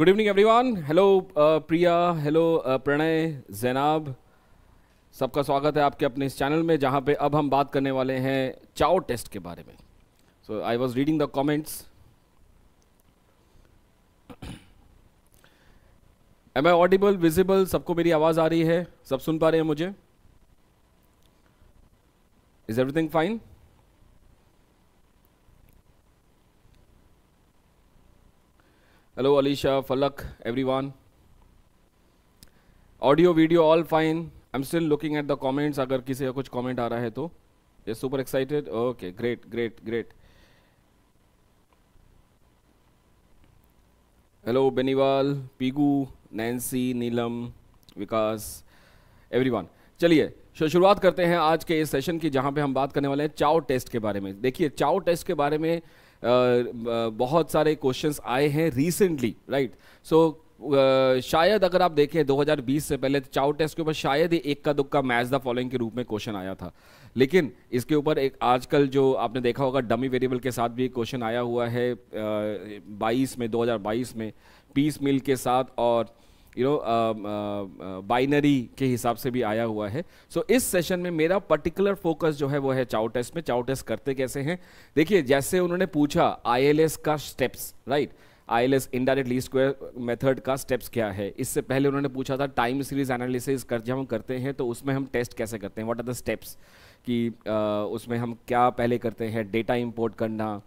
Good evening everyone hello Priya hello Pranay Zainab सबका स्वागत है आपके अपने इस चैनल में जहाँ पे अब हम बात करने वाले हैं चाओ टेस्ट के बारे में so I was reading the comments am I audible visible सबको मेरी आवाज़ आ रही है सब सुन पा रहे हैं मुझे is everything fine Hello Alicia, Falak, everyone. Audio, video, all fine. I'm still looking at the comments. अगर किसी का कुछ comment आ रहा है तो ये super excited. Okay, great, great, great. Hello Benival, Pigu, Nancy, Neelam, Vikas, everyone. चलिए सो शुरुआत करते हैं आज के इस सेशन की जहां पे हम बात करने वाले हैं चाओ टेस्ट के बारे में देखिए चाओ टेस्ट के बारे में बहुत सारे क्वेश्चंस आए हैं रिसेंटली राइट सो शायद अगर आप देखें 2020 से पहले चाउ टेस्ट के ऊपर शायद ही एक का दुक्का मैच द फॉलोइंग के रूप में क्वेश्चन आया था लेकिन इसके ऊपर एक आजकल जो आपने देखा होगा डमी वेरिएबल के साथ भी क्वेश्चन आया हुआ है uh, बाईस में दो में पीस मिल के साथ और यू नो बाइनरी के हिसाब से भी आया हुआ है सो so, इस सेशन में मेरा पर्टिकुलर फोकस जो है वो है चाउ टेस्ट में चाउ टेस्ट करते कैसे हैं देखिए जैसे उन्होंने पूछा आईएलएस का steps right I L S indirect least square method का स्टेप्स क्या है इससे पहले उन्होंने पूछा था टाइम सीरीज एनालिसिस कर जब हम करते हैं तो उसमें हम टेस्ट कैसे करते हैं व्हाट आर द स्टेप्स कि आ, uh, उसमें हम क्या पहले करते हैं डेटा इंपोर्ट करना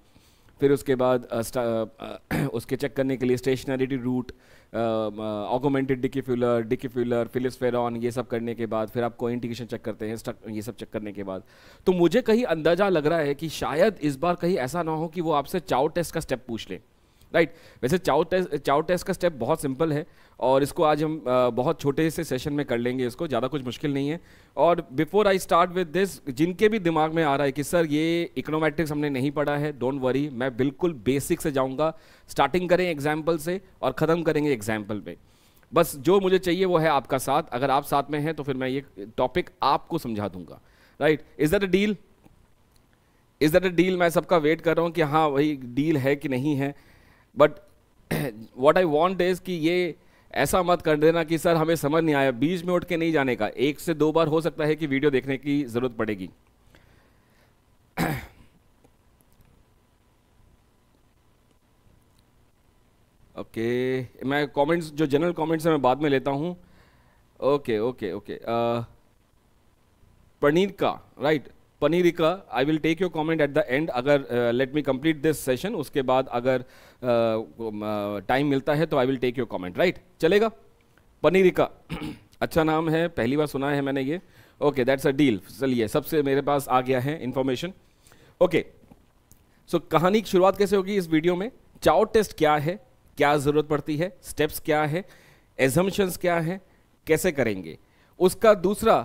फिर उसके बाद आ, uh, आ, uh, उसके चेक करने के लिए stationary root augmented Dickey Dickey Fuller Fuller Phillips Perron ये सब करने के बाद फिर आप कोइंटिगेशन चेक करते हैं ये सब चेक करने के बाद तो मुझे कहीं अंदाजा लग रहा है कि शायद इस बार कहीं ऐसा ना हो कि वो आपसे चाओ टेस्ट का स्टेप पूछ लें राइट right. वैसे चाउ टेस्ट चाउ टेस्ट का स्टेप बहुत सिंपल है और इसको आज हम बहुत छोटे से सेशन में कर लेंगे इसको ज़्यादा कुछ मुश्किल नहीं है और before I start with this जिनके भी दिमाग में आ रहा है कि सर ये इकोनॉमेट्रिक्स हमने नहीं पढ़ा है डोंट वरी मैं बिल्कुल बेसिक से जाऊँगा स्टार्टिंग करें एग्जाम्पल से और ख़त्म करेंगे एग्जाम्पल में बस जो मुझे चाहिए वो है आपका साथ अगर आप साथ में हैं तो फिर मैं ये टॉपिक आपको समझा दूंगा right is that a deal is that a deal मैं सबका वेट कर रहा हूँ कि हाँ वही डील है कि नहीं है but what I want is कि ये ऐसा मत कर देना कि सर हमें समझ नहीं आया बीच में उठ के नहीं जाने का एक से दो बार हो सकता है कि वीडियो देखने की ज़रूरत पड़ेगी ओके okay, मैं कमेंट्स जो जनरल कमेंट्स हैं मैं बाद में लेता हूं ओके ओके ओके प्रणीत का राइट पनीरिका I will take your comment at the end अगर let me complete this session उसके बाद अगर टाइम uh, um, uh मिलता है तो I will take your comment right चलेगा पनीरिका अच्छा नाम है पहली बार सुना है मैंने ये ओके दैट्स अ डील चलिए सबसे मेरे पास आ गया है इन्फॉर्मेशन ओके सो कहानी की शुरुआत कैसे होगी इस वीडियो में चाओ टेस्ट क्या है क्या ज़रूरत पड़ती है स्टेप्स क्या है एजम्पन्स क्या है कैसे करेंगे उसका दूसरा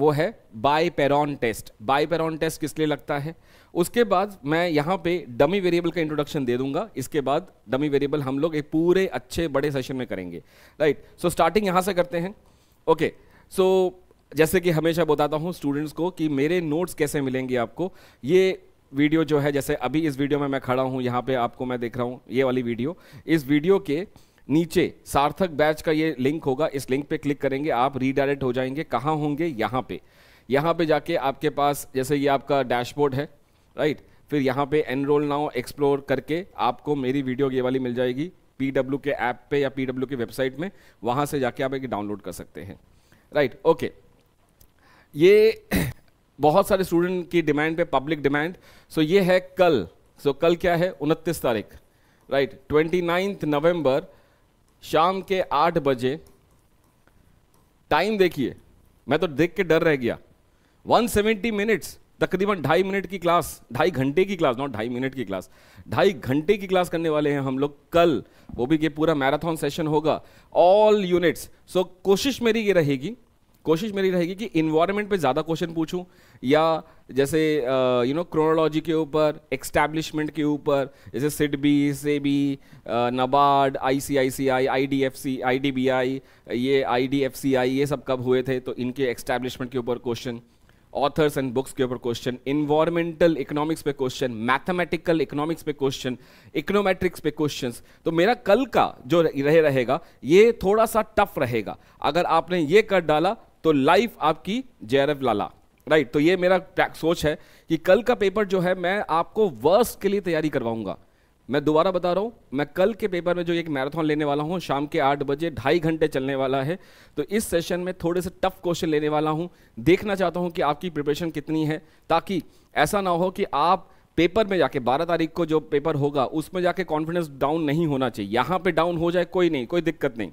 वो है Bai Perron test Bai Perron test किस लिए लगता है उसके बाद मैं यहाँ पे डमी वेरिएबल का इंट्रोडक्शन दे दूंगा इसके बाद डमी वेरिएबल हम लोग एक पूरे अच्छे बड़े सेशन में करेंगे राइट सो स्टार्टिंग यहाँ से करते हैं ओके okay, सो so, जैसे कि हमेशा बताता हूँ स्टूडेंट्स को कि मेरे नोट्स कैसे मिलेंगे आपको ये वीडियो जो है जैसे अभी इस वीडियो में मैं खड़ा हूँ यहाँ पे आपको मैं देख रहा हूँ ये वाली वीडियो इस वीडियो के नीचे सार्थक बैच का ये लिंक होगा इस लिंक पे क्लिक करेंगे आप रीडायरेक्ट हो जाएंगे कहाँ होंगे यहाँ पे यहाँ पे जाके आपके पास जैसे ये आपका डैशबोर्ड है राइट फिर यहाँ पे एनरोल नाउ एक्सप्लोर करके आपको मेरी वीडियो ये वाली मिल जाएगी पी के ऐप पे या पी के वेबसाइट में वहाँ से जाके आप एक डाउनलोड कर सकते हैं राइट ओके ये बहुत सारे स्टूडेंट की डिमांड पे पब्लिक डिमांड सो ये है कल सो so, कल क्या है उनतीस तारीख राइट ट्वेंटी नवंबर शाम के आठ बजे टाइम देखिए मैं तो देख के डर रह गया 170 मिनट्स तकरीबन ढाई मिनट की क्लास ढाई घंटे की क्लास नॉट ढाई मिनट की क्लास ढाई घंटे की क्लास करने वाले हैं हम लोग कल वो भी ये पूरा मैराथन सेशन होगा ऑल यूनिट्स सो कोशिश मेरी ये रहेगी कोशिश मेरी रहेगी कि इन्वायरमेंट पे ज़्यादा क्वेश्चन पूछूं या जैसे यू नो क्रोनोलॉजी के ऊपर एक्स्टैब्लिशमेंट के ऊपर जैसे SIDBI SEBI NABARD I C I C I I D F C I D B I ये आई डी एफ सी आई ये सब कब हुए थे तो इनके एक्स्टैब्लिशमेंट के ऊपर क्वेश्चन ऑथर्स एंड बुक्स के ऊपर क्वेश्चन इन्वायरमेंटल इकोनॉमिक्स पे क्वेश्चन मैथमेटिकल इकोनॉमिक्स पे क्वेश्चन इकोनोमेट्रिक्स पे क्वेश्चंस तो मेरा कल का जो रहे रहेगा ये थोड़ा सा टफ रहेगा अगर आपने ये कर डाला तो लाइफ आपकी जे लाला राइट तो ये मेरा सोच है कि कल का पेपर जो है मैं आपको वर्स्ट के लिए तैयारी करवाऊंगा मैं दोबारा बता रहा हूं मैं कल के पेपर में जो एक मैराथन लेने वाला हूं शाम के आठ बजे ढाई घंटे चलने वाला है तो इस सेशन में थोड़े से टफ क्वेश्चन लेने वाला हूं देखना चाहता हूं कि आपकी प्रिपरेशन कितनी है ताकि ऐसा ना हो कि आप पेपर में जाके 12 तारीख को जो पेपर होगा उसमें जाके कॉन्फिडेंस डाउन नहीं होना चाहिए यहां पर डाउन हो जाए कोई नहीं कोई दिक्कत नहीं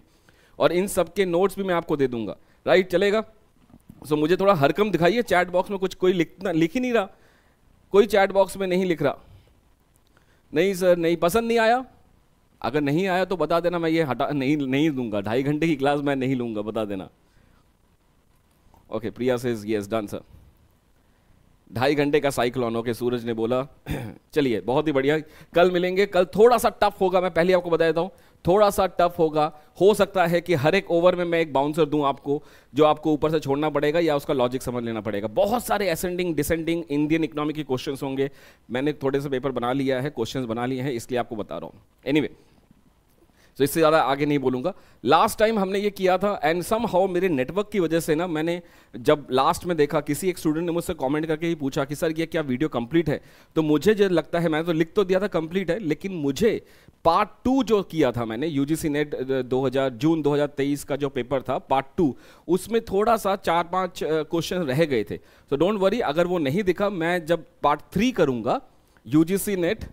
और इन सबके नोट्स भी मैं आपको दे दूंगा राइट चलेगा सो so, मुझे थोड़ा हरकम दिखाइए चैट बॉक्स में कुछ कोई लिखना लिख ही नहीं रहा कोई चैट बॉक्स में नहीं लिख रहा नहीं सर नहीं पसंद नहीं आया अगर नहीं आया तो बता देना मैं ये हटा नहीं नहीं दूंगा ढाई घंटे की क्लास मैं नहीं लूंगा बता देना ओके प्रिया से यस डन सर ढाई घंटे का साइक्लोन ओके सूरज ने बोला चलिए बहुत ही बढ़िया कल मिलेंगे कल थोड़ा सा टफ होगा मैं पहले आपको बता देता हूँ थोड़ा सा टफ होगा हो सकता है कि हर एक ओवर में मैं एक बाउंसर दूं आपको जो आपको ऊपर से छोड़ना पड़ेगा या उसका लॉजिक समझ लेना पड़ेगा बहुत सारे असेंडिंग डिसेंडिंग इंडियन इकोनॉमी के क्वेश्चन होंगे मैंने थोड़े से पेपर बना लिया है क्वेश्चन बना लिए हैं इसलिए आपको बता रहा हूँ एनी anyway, तो इससे ज़्यादा आगे नहीं बोलूँगा लास्ट टाइम हमने ये किया था एंड सम हाउ मेरे नेटवर्क की वजह से ना मैंने जब लास्ट में देखा किसी एक स्टूडेंट ने मुझसे कमेंट करके ही पूछा कि सर ये क्या वीडियो कंप्लीट है तो मुझे जो लगता है मैंने तो लिख तो दिया था कंप्लीट है लेकिन मुझे पार्ट टू जो किया था मैंने यू जी नेट दो जून दो का जो पेपर था पार्ट टू उसमें थोड़ा सा चार पाँच क्वेश्चन रह गए थे तो डोंट वरी अगर वो नहीं दिखा मैं जब पार्ट थ्री करूँगा U NET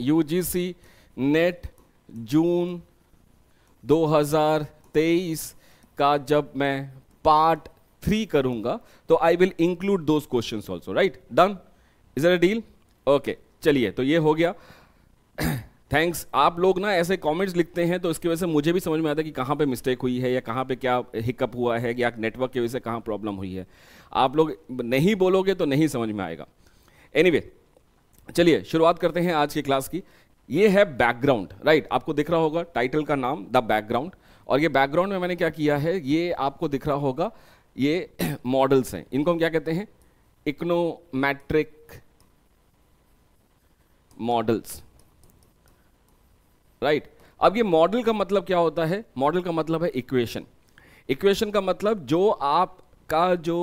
U NET June 2023 का जब मैं पार्ट थ्री करूंगा तो I will include those question also right done is a deal okay चलिए तो ये हो गया थैंक्स आप लोग ना ऐसे कमेंट्स लिखते हैं तो इसकी वजह से मुझे भी समझ में आता है कि कहाँ पे मिस्टेक हुई है या कहाँ पे क्या हिकअप हुआ है या नेटवर्क की वजह से कहाँ प्रॉब्लम हुई है आप लोग नहीं बोलोगे तो नहीं समझ में आएगा एनीवे anyway, चलिए शुरुआत करते हैं आज की क्लास की ये है बैकग्राउंड राइट आपको दिख रहा होगा टाइटल का नाम द बैकग्राउंड और ये बैकग्राउंड में मैंने क्या किया है ये आपको दिख रहा होगा ये मॉडल्स हैं इनको हम क्या कहते हैं इकनोमैट्रिक मॉडल्स राइट अब ये मॉडल का मतलब क्या होता है मॉडल का मतलब है इक्वेशन इक्वेशन का मतलब जो आपका जो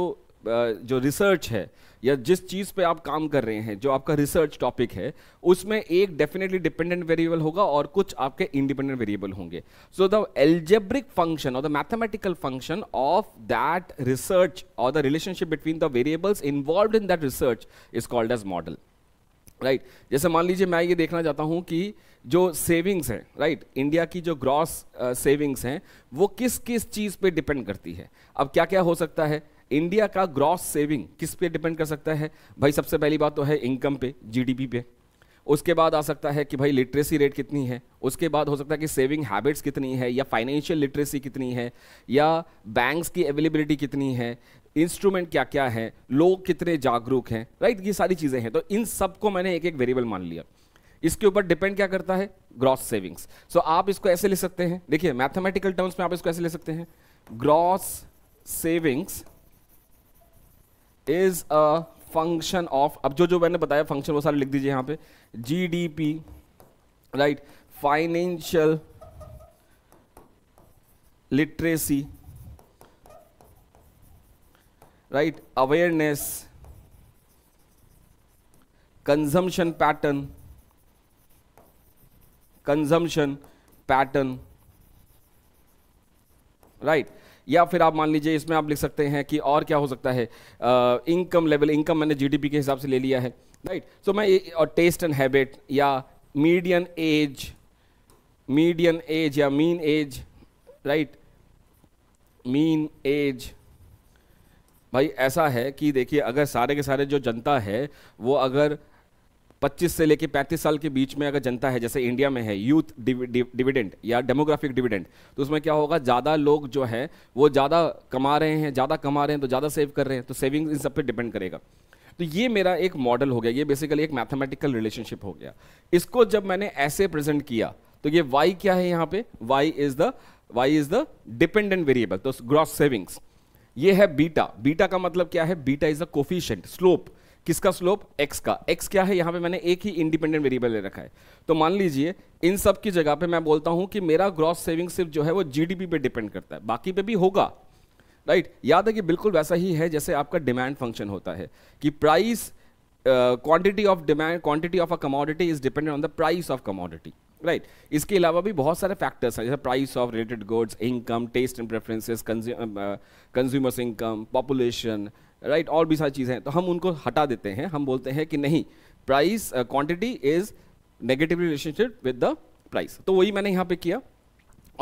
जो रिसर्च है या जिस चीज़ पे आप काम कर रहे हैं जो आपका रिसर्च टॉपिक है उसमें एक डेफिनेटली डिपेंडेंट वेरिएबल होगा और कुछ आपके इंडिपेंडेंट वेरिएबल होंगे सो द एल्जेब्रिक फंक्शन और the mathematical function of that research और the relationship between the variables involve in that research is called as model right जैसे मान लीजिए मैं ये देखना चाहता हूं कि जो सेविंग्स है राइट right? इंडिया की जो ग्रॉस सेविंग्स uh, हैं वो किस किस चीज़ पे डिपेंड करती है अब क्या क्या हो सकता है इंडिया का ग्रॉस सेविंग किस पे डिपेंड कर सकता है भाई सबसे पहली बात तो है इनकम पे जीडीपी पे उसके बाद आ सकता है कि भाई लिटरेसी रेट कितनी है उसके बाद हो सकता है कि सेविंग हैबिट्स कितनी है या फाइनेंशियल लिटरेसी कितनी है या बैंक्स की अवेलेबिलिटी कितनी है इंस्ट्रूमेंट क्या क्या है लोग कितने जागरूक हैं राइट ये सारी चीज़ें हैं तो इन सब को मैंने एक एक वेरिएबल मान लिया इसके ऊपर डिपेंड क्या करता है ग्रॉस सेविंग्स सो आप इसको ऐसे ले सकते हैं देखिए मैथमेटिकल टर्म्स में आप इसको ऐसे ले सकते हैं gross savings is a function of अब जो जो मैंने बताया फंक्शन वो सारे लिख दीजिए यहां पे G D P right financial literacy right awareness consumption pattern consumption pattern right या फिर आप मान लीजिए इसमें आप लिख सकते हैं कि और क्या हो सकता है इनकम लेवल इनकम मैंने जीडीपी के हिसाब से ले लिया है राइट right? सो so, मैं और टेस्ट एंड हैबिट या मीडियन एज मीडियन एज या mean age right mean age भाई ऐसा है कि देखिए अगर सारे के सारे जो जनता है वो अगर पच्चीस से लेकर पैंतीस साल के बीच में अगर जनता है जैसे इंडिया में है यूथ डिविडेंड या डेमोग्राफिक डिविडेंड तो उसमें क्या होगा ज़्यादा लोग जो है वो ज़्यादा कमा रहे हैं ज़्यादा कमा रहे हैं तो ज़्यादा सेव कर रहे हैं तो सेविंग इन सब पे डिपेंड करेगा तो ये मेरा एक मॉडल हो गया ये बेसिकली एक मैथमेटिकल रिलेशनशिप हो गया इसको जब मैंने ऐसे प्रेजेंट किया तो ये वाई क्या है यहाँ पे Y is the Y is the dependent variable तो ग्रॉस सेविंग्स ये है बीटा बीटा का मतलब क्या है beta is the coefficient slope किसका स्लोप एक्स का एक्स क्या है यहां पे मैंने एक ही इंडिपेंडेंट वेरिएबल ले रखा है तो मान लीजिए इन सब की जगह पे मैं बोलता हूं कि मेरा ग्रॉस सेविंग सिर्फ जो है वो जीडीपी पे डिपेंड करता है बाकी पे भी होगा राइट right? याद है कि बिल्कुल वैसा ही है जैसे आपका डिमांड फंक्शन होता है कि price quantity of demand quantity of a commodity is dependent on the price of commodity right इसके अलावा भी बहुत सारे फैक्टर्स हैं जैसे price of related goods income taste and preferences consumers income population right और भी सारी चीज़ें हैं तो हम उनको हटा देते हैं हम बोलते हैं कि नहीं price quantity is negative relationship with the price तो वही मैंने यहाँ पे किया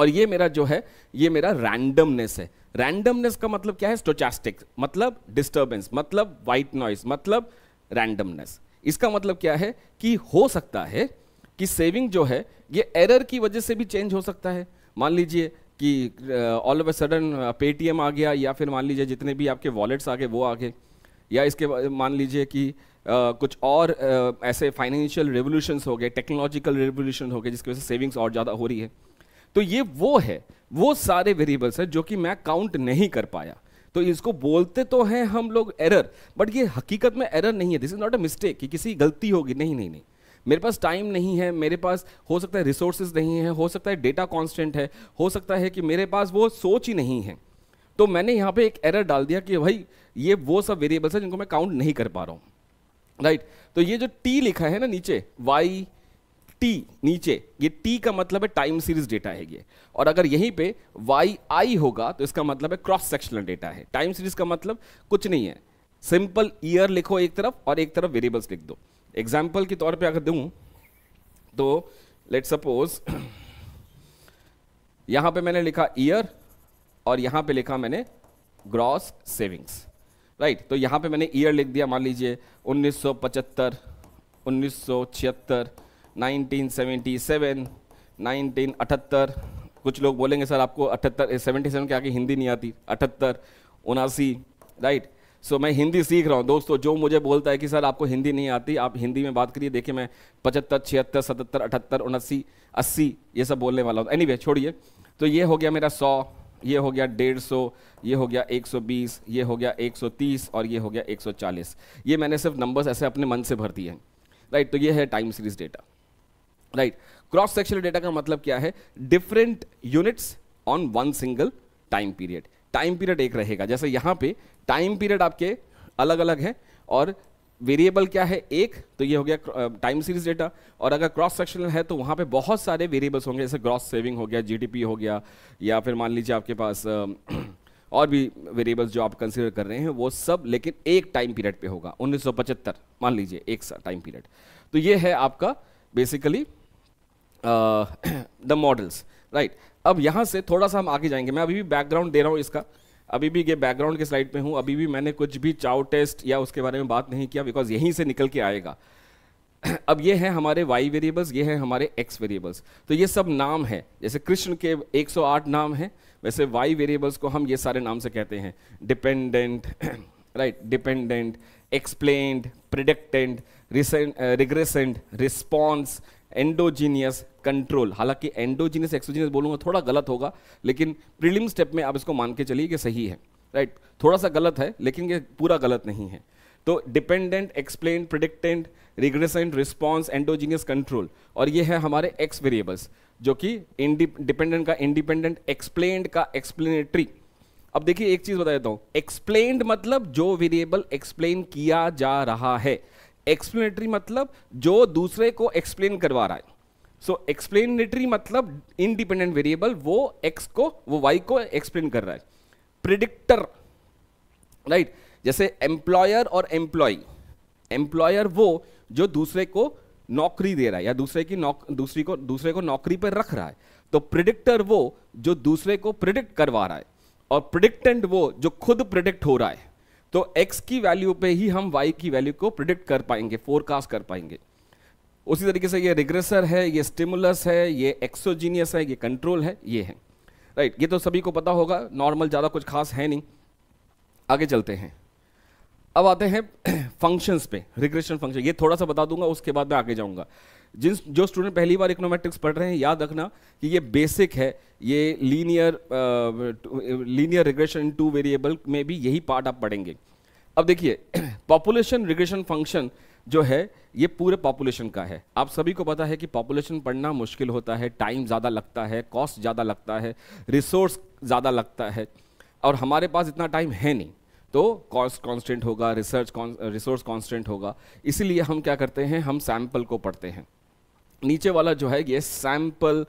और ये मेरा जो है ये मेरा रैंडमनेस है रैंडमनेस का मतलब क्या है स्टोचास्टिक मतलब डिस्टर्बेंस मतलब वाइट नॉइस मतलब रैंडमनेस इसका मतलब क्या है कि हो सकता है कि सेविंग जो है ये एरर की वजह से भी चेंज हो सकता है मान लीजिए कि all of a sudden Paytm आ गया या फिर मान लीजिए जितने भी आपके वॉलेट्स आ गए वो आ गए या इसके मान लीजिए कि Uh, कुछ और uh, ऐसे फाइनेंशियल रेवोल्यूशन हो गए टेक्नोलॉजिकल रेवोल्यूशन हो गए जिसकी वजह से सेविंग्स और ज़्यादा हो रही है तो ये वो है वो सारे वेरिएबल्स हैं जो कि मैं काउंट नहीं कर पाया तो इसको बोलते तो हैं हम लोग एरर बट ये हकीकत में एरर नहीं है this is not a mistake कि किसी गलती होगी नहीं नहीं नहीं मेरे पास टाइम नहीं है मेरे पास हो सकता है रिसोर्सेज नहीं है हो सकता है डेटा कॉन्स्टेंट है हो सकता है कि मेरे पास वो सोच ही नहीं है तो मैंने यहाँ पे एक एरर डाल दिया कि भाई ये वो सब वेरिएबल्स है जिनको मैं काउंट नहीं कर पा रहा हूँ राइट right. तो ये जो टी लिखा है ना नीचे वाई टी नीचे ये टी का मतलब है टाइम सीरीज डेटा है ये और अगर यहीं पे वाई आई होगा तो इसका मतलब है क्रॉस सेक्शनल डेटा है टाइम सीरीज का मतलब कुछ नहीं है सिंपल ईयर लिखो एक तरफ और एक तरफ वेरिएबल्स लिख दो एग्जाम्पल के तौर पे अगर दूं तो लेट सपोज यहां पे मैंने लिखा ईयर और यहां पे लिखा मैंने ग्रॉस सेविंग्स राइट तो यहां पे मैंने ईयर लिख दिया मान लीजिए 1975 1976 1977 1978 कुछ लोग बोलेंगे सर आपको अठहत्तर सेवेंटी सेवन के आगे हिंदी नहीं आती अठहत्तर उनासी राइट सो मैं हिंदी सीख रहा हूँ दोस्तों जो मुझे बोलता है कि सर आपको हिंदी नहीं आती आप हिंदी में बात करिए देखिए मैं पचहत्तर छिहत्तर सतहत्तर अठहत्तर उनासी अस्सी ये सब बोलने वाला हूँ एनी छोड़िए तो ये हो गया मेरा सौ ये हो गया डेढ़ सौ ये हो गया एक सौ बीस ये हो गया एक सौ तीस और ये हो गया एक सौ चालीस ये मैंने सिर्फ नंबर्स ऐसे अपने मन से भर दिए हैं राइट तो ये है time series data right cross sectional data का मतलब क्या है different units on one single time period time period एक रहेगा जैसे यहाँ पे टाइम पीरियड आपके अलग अलग है और वेरिएबल क्या है एक तो ये हो गया टाइम सीरीज डेटा और अगर क्रॉस सेक्शनल है तो वहाँ पे बहुत सारे वेरिएबल्स होंगे जैसे ग्रॉस सेविंग हो गया जीडीपी हो गया या फिर मान लीजिए आपके पास और भी वेरिएबल्स जो आप कंसिडर कर रहे हैं वो सब लेकिन एक टाइम पीरियड पे होगा उन्नीस मान लीजिए एक टाइम पीरियड तो ये है आपका बेसिकली द मॉडल्स राइट अब यहाँ से थोड़ा सा हम आगे जाएंगे मैं अभी भी बैकग्राउंड दे रहा हूँ इसका अभी भी ये बैकग्राउंड के स्लाइड पे हूँ अभी भी मैंने कुछ भी चाउ टेस्ट या उसके बारे में बात नहीं किया बिकॉज यहीं से निकल के आएगा अब ये हैं हमारे वाई वेरिएबल्स ये हैं हमारे एक्स वेरिएबल्स तो ये सब नाम है जैसे कृष्ण के 108 नाम हैं वैसे वाई वेरिएबल्स को हम ये सारे नाम से कहते हैं dependent right dependent explain predictand recent regressand response endogenous control हालांकि एंडोजिनस एक्सोजिनस बोलूँगा थोड़ा गलत होगा लेकिन प्रीलिम स्टेप में आप इसको मान के चलिए कि सही है राइट right? थोड़ा सा गलत है लेकिन ये पूरा गलत नहीं है तो dependent explain predictand regressand response endogenous control और ये है हमारे एक्स वेरिएबल्स जो कि डिपेंडेंट का इंडिपेंडेंट एक्सप्लेन का एक्सप्लेनेटरी अब देखिए एक चीज बता देता हूँ एक्सप्लेन मतलब जो वेरिएबल एक्सप्लेन किया जा रहा है एक्सप्लेनेटरी मतलब जो दूसरे को एक्सप्लेन करवा रहा है सो एक्सप्लेनेटरी मतलब इनडिपेंडेंट वेरिएबल वो एक्स को वो वाई को एक्सप्लेन कर रहा है प्रिडिक्टर राइट right? जैसे एम्प्लॉयर और एम्प्लॉय एम्प्लॉयर वो जो दूसरे को नौकरी दे रहा है या दूसरे की नौक दूसरी को दूसरे को नौकरी पर रख रहा है तो प्रिडिक्टर वो जो दूसरे को प्रिडिक्ट करवा रहा है और प्रिडिक्टेंट वो जो खुद प्रिडिक्ट हो रहा है तो एक्स की वैल्यू पे ही हम वाई की वैल्यू को प्रिडिक्ट कर पाएंगे फोरकास्ट कर पाएंगे उसी तरीके से ये रिग्रेसर है ये स्टिमुलस है ये एक्सोजीनियस है ये कंट्रोल है ये है राइट ये तो सभी को पता होगा नॉर्मल ज़्यादा कुछ खास है नहीं आगे चलते हैं अब आते हैं फंक्शंस पे रिग्रेशन फंक्शन ये थोड़ा सा बता दूंगा उसके बाद मैं आगे जाऊंगा जिन जो स्टूडेंट पहली बार इकोनोमेटिक्स पढ़ रहे हैं याद रखना कि ये बेसिक है ये linear linear regression in two variable में भी यही पार्ट आप पढ़ेंगे अब देखिए पॉपुलेशन रिग्रेशन फंक्शन जो है ये पूरे पॉपुलेशन का है आप सभी को पता है कि पॉपुलेशन पढ़ना मुश्किल होता है टाइम ज़्यादा लगता है कॉस्ट ज़्यादा लगता है रिसोर्स ज़्यादा लगता है और हमारे पास इतना टाइम है नहीं तो कॉस्ट कांस्टेंट होगा रिसर्च रिसोर्स कांस्टेंट होगा इसीलिए हम क्या करते हैं हम सैम्पल को पढ़ते हैं नीचे वाला जो है ये sample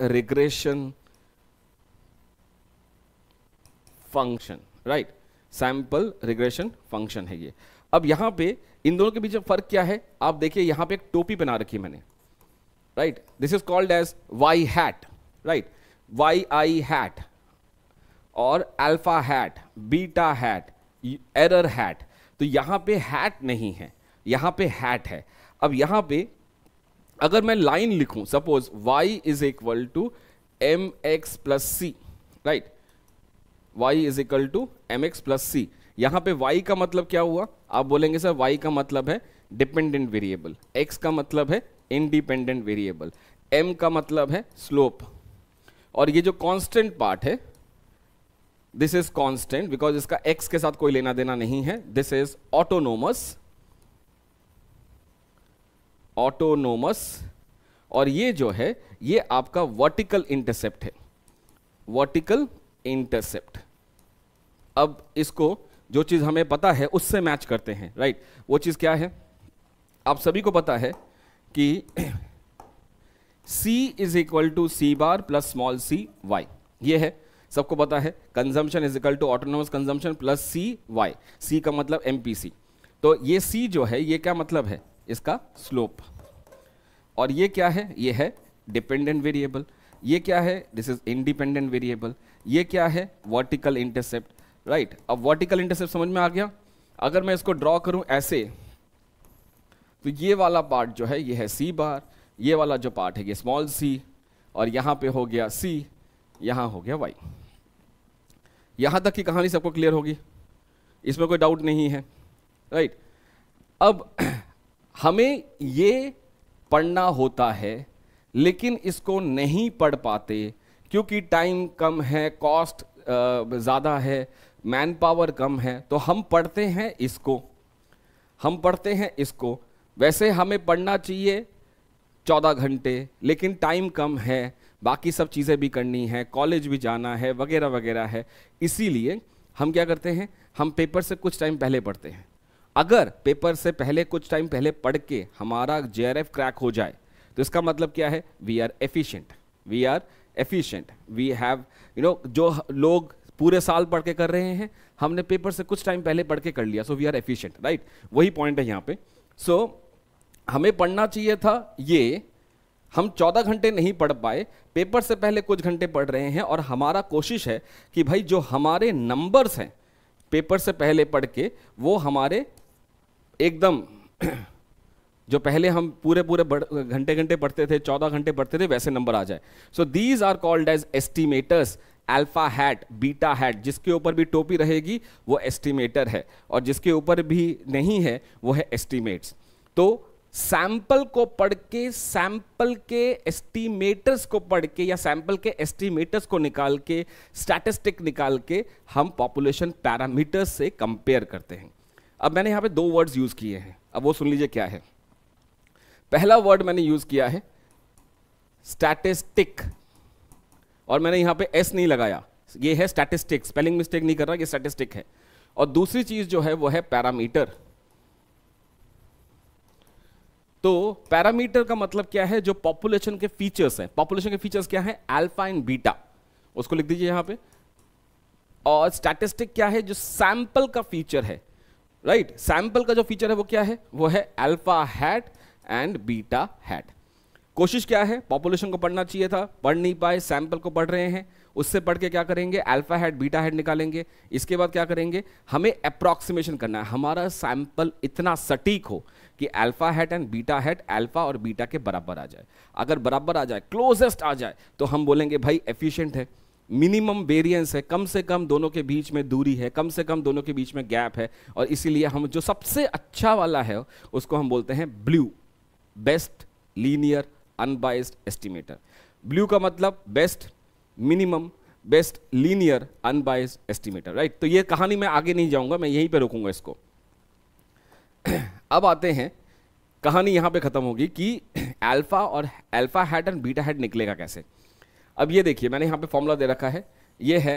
regression function right sample regression function है ये अब यहां पे इन दोनों के बीच फर्क क्या है आप देखिए यहां पे एक टोपी बना रखी मैंने right this is called as Y hat right Y I hat और alpha hat beta hat error hat तो यहां पे हैट नहीं है यहां पे हैट है अब यहां पे अगर मैं लाइन लिखूं suppose y is equal to M X plus C right Y is equal to M X plus C यहां पे वाई का मतलब क्या हुआ आप बोलेंगे सर वाई का मतलब है डिपेंडेंट वेरिएबल एक्स का मतलब है इनडिपेंडेंट वेरिएबल एम का मतलब है स्लोप और ये जो कांस्टेंट पार्ट है दिस इज कांस्टेंट बिकॉज इसका एक्स के साथ कोई लेना देना नहीं है दिस इज ऑटोनोमस ऑटोनोमस और ये जो है ये आपका वर्टिकल इंटरसेप्ट है वर्टिकल इंटरसेप्ट अब इसको जो चीज़ हमें पता है उससे मैच करते हैं राइट वो चीज़ क्या है आप सभी को पता है कि C is equal to C bar plus small C Y ये है सबको पता है consumption is equal to autonomous consumption plus C Y C का मतलब एम तो ये सी जो है ये क्या मतलब है इसका स्लोप और ये क्या है ये है डिपेंडेंट वेरिएबल ये क्या है दिस इज इंडिपेंडेंट वेरिएबल ये क्या है वर्टिकल इंटरसेप्ट राइट right. अब वर्टिकल इंटरसेप्ट समझ में आ गया अगर मैं इसको ड्रॉ करूं ऐसे तो ये वाला पार्ट जो है ये है सी बार ये वाला जो पार्ट है ये स्मॉल सी और यहां पे हो गया सी यहां हो गया वाई यहां तक की कहानी सबको क्लियर होगी इसमें कोई डाउट नहीं है राइट right. अब हमें ये पढ़ना होता है लेकिन इसको नहीं पढ़ पाते क्योंकि टाइम कम है कॉस्ट ज़्यादा है मैन पावर कम है तो हम पढ़ते हैं इसको हम पढ़ते हैं इसको वैसे हमें पढ़ना चाहिए चौदह घंटे लेकिन टाइम कम है बाकी सब चीज़ें भी करनी है कॉलेज भी जाना है वगैरह वगैरह है इसीलिए हम क्या करते हैं हम पेपर से कुछ टाइम पहले पढ़ते हैं अगर पेपर से पहले कुछ टाइम पहले पढ़ के हमारा जे क्रैक हो जाए तो इसका मतलब क्या है we are efficient we are efficient we have you know जो लोग पूरे साल पढ़ के कर रहे हैं हमने पेपर से कुछ टाइम पहले पढ़ के कर लिया so we are efficient right वही पॉइंट है यहाँ पे सो so, हमें पढ़ना चाहिए था ये हम चौदह घंटे नहीं पढ़ पाए पेपर से पहले कुछ घंटे पढ़ रहे हैं और हमारा कोशिश है कि भाई जो हमारे नंबर्स हैं पेपर से पहले पढ़ के वो हमारे एकदम जो पहले हम पूरे पूरे घंटे घंटे पढ़ते थे चौदह घंटे पढ़ते थे वैसे नंबर आ जाए so these are called as estimators alpha hat beta hat जिसके ऊपर भी टोपी रहेगी वो एस्टिमेटर है और जिसके ऊपर भी नहीं है वो है एस्टिमेट्स तो सैंपल को पढ़ के सैंपल के एस्टिमेटर्स को पढ़ के या सैंपल के एस्टिमेटर्स को निकाल के स्टैटिस्टिक निकाल के हम पॉपुलेशन पैरामीटर्स से कंपेयर करते हैं अब मैंने यहाँ पे दो वर्ड्स यूज़ किए हैं अब वो सुन लीजिए क्या है पहला वर्ड मैंने यूज़ किया है स्टैटिस्टिक और मैंने यहाँ पे एस नहीं लगाया ये है स्टैटिस्टिक स्पेलिंग मिस्टेक नहीं कर रहा ये स्टैटिस्टिक है और दूसरी चीज़ जो है वो है पैरामीटर तो पैरामीटर का मतलब क्या है जो पॉपुलेशन के फीचर्स हैं पॉपुलेशन के फीचर्स क्या है अल्फा एंड बीटा उसको लिख दीजिए यहां पे और स्टैटिस्टिक क्या है जो सैंपल का फीचर है राइट right? सैंपल का जो फीचर है वो क्या है वो है alpha hat and beta hat कोशिश क्या है पॉपुलेशन को पढ़ना चाहिए था पढ़ नहीं पाए सैंपल को पढ़ रहे हैं उससे पढ़ के क्या करेंगे अल्फा हेड बीटा हेड निकालेंगे इसके बाद क्या करेंगे हमें अप्रॉक्सीमेशन करना है हमारा सैंपल इतना सटीक हो कि alpha head and beta head alpha और बीटा के बराबर आ जाए अगर बराबर आ जाए क्लोजेस्ट आ जाए तो हम बोलेंगे भाई एफिशिएंट है मिनिमम वेरिएंस है कम से कम दोनों के बीच में दूरी है कम से कम दोनों के बीच में गैप है और इसीलिए हम जो सबसे अच्छा वाला है उसको हम बोलते हैं BLUE best linear unbiased estimator BLUE का मतलब best minimum best linear unbiased estimator right तो ये कहानी मैं आगे नहीं जाऊंगा मैं यहीं पे रोकूंगा इसको अब आते हैं कहानी यहां पे ख़त्म होगी कि अल्फा और alpha had and beta head निकलेगा कैसे अब ये देखिए मैंने यहां पे फॉर्मूला दे रखा है ये है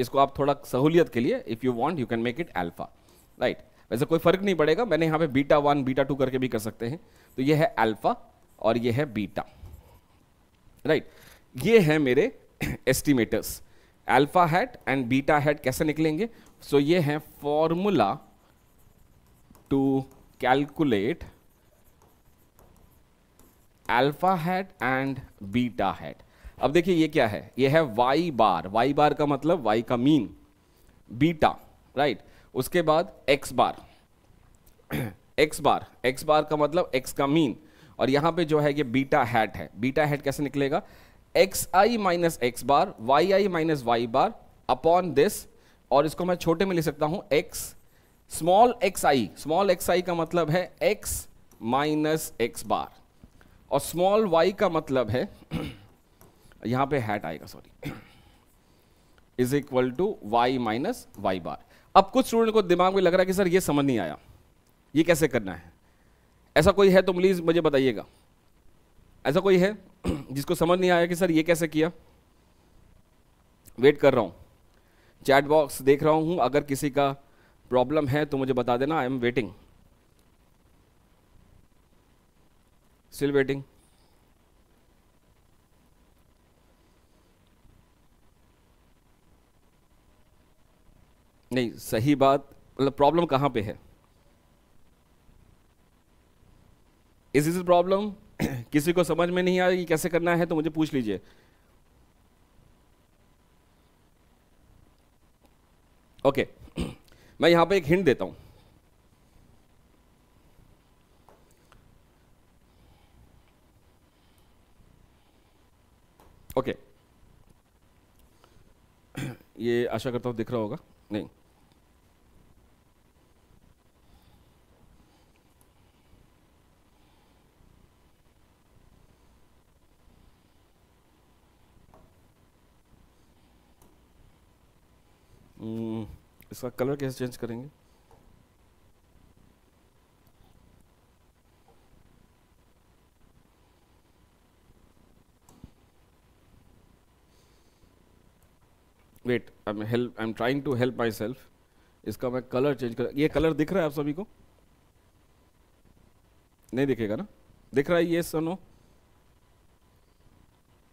इसको आप थोड़ा सहूलियत के लिए if you want you can make it alpha right वैसे कोई फर्क नहीं पड़ेगा मैंने यहां पर बीटा वन बीटा टू करके भी कर सकते हैं तो यह है एल्फा और ये है बीटा राइट right. ये है मेरे estimators alpha hat and beta hat कैसे निकलेंगे सो so ये है formula to calculate alpha hat and beta hat अब देखिए ये क्या है ये है वाई बार वाई बार का मतलब वाई का मीन बीटा राइट उसके बाद X bar X bar X bar का मतलब एक्स का मीन और यहां पे जो है ये बीटा हैट है बीटा हैट कैसे निकलेगा X I minus X bar Y I minus Y bar upon this और इसको मैं छोटे में ले सकता हूं X small x I small x I का मतलब है एक्स माइनस एक्स बार और स्मॉल वाई का मतलब है यहां पे हैट आएगा sorry is equal to Y minus Y bar अब कुछ स्टूडेंट को दिमाग में लग रहा है कि सर ये समझ नहीं आया ये कैसे करना है ऐसा कोई है तो प्लीज़ मुझे बताइएगा ऐसा कोई है जिसको समझ नहीं आया कि सर ये कैसे किया वेट कर रहा हूँ चैट बॉक्स देख रहा हूँ अगर किसी का प्रॉब्लम है तो मुझे बता देना I am waiting still waiting नहीं सही बात मतलब प्रॉब्लम कहाँ पे है इज इज प्रॉब्लम किसी को समझ में नहीं आ रही कैसे करना है तो मुझे पूछ लीजिए ओके okay. मैं यहां पे एक हिंट देता हूं ओके okay. ये आशा करता हूं दिख रहा होगा नहीं इसका कलर कैसे चेंज करेंगे wait I am help I am trying to help myself इसका मैं कलर चेंज कर ये कलर दिख रहा है आप सभी को नहीं दिखेगा ना दिख रहा है ये सनो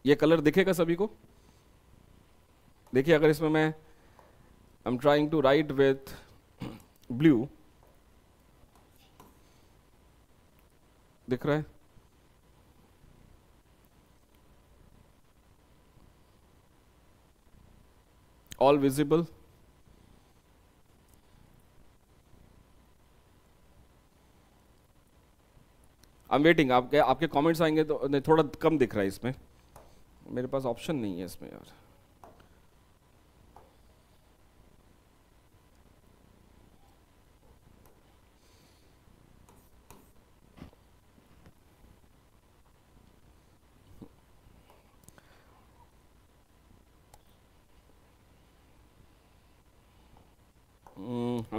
ये कलर दिखेगा सभी को देखिए अगर इसमें मैं I'm trying to write with blue. दिख रहा है all visible I'm waiting आपके आपके कमेंट्स आएंगे तो नहीं थोड़ा कम दिख रहा है इसमें मेरे पास ऑप्शन नहीं है इसमें यार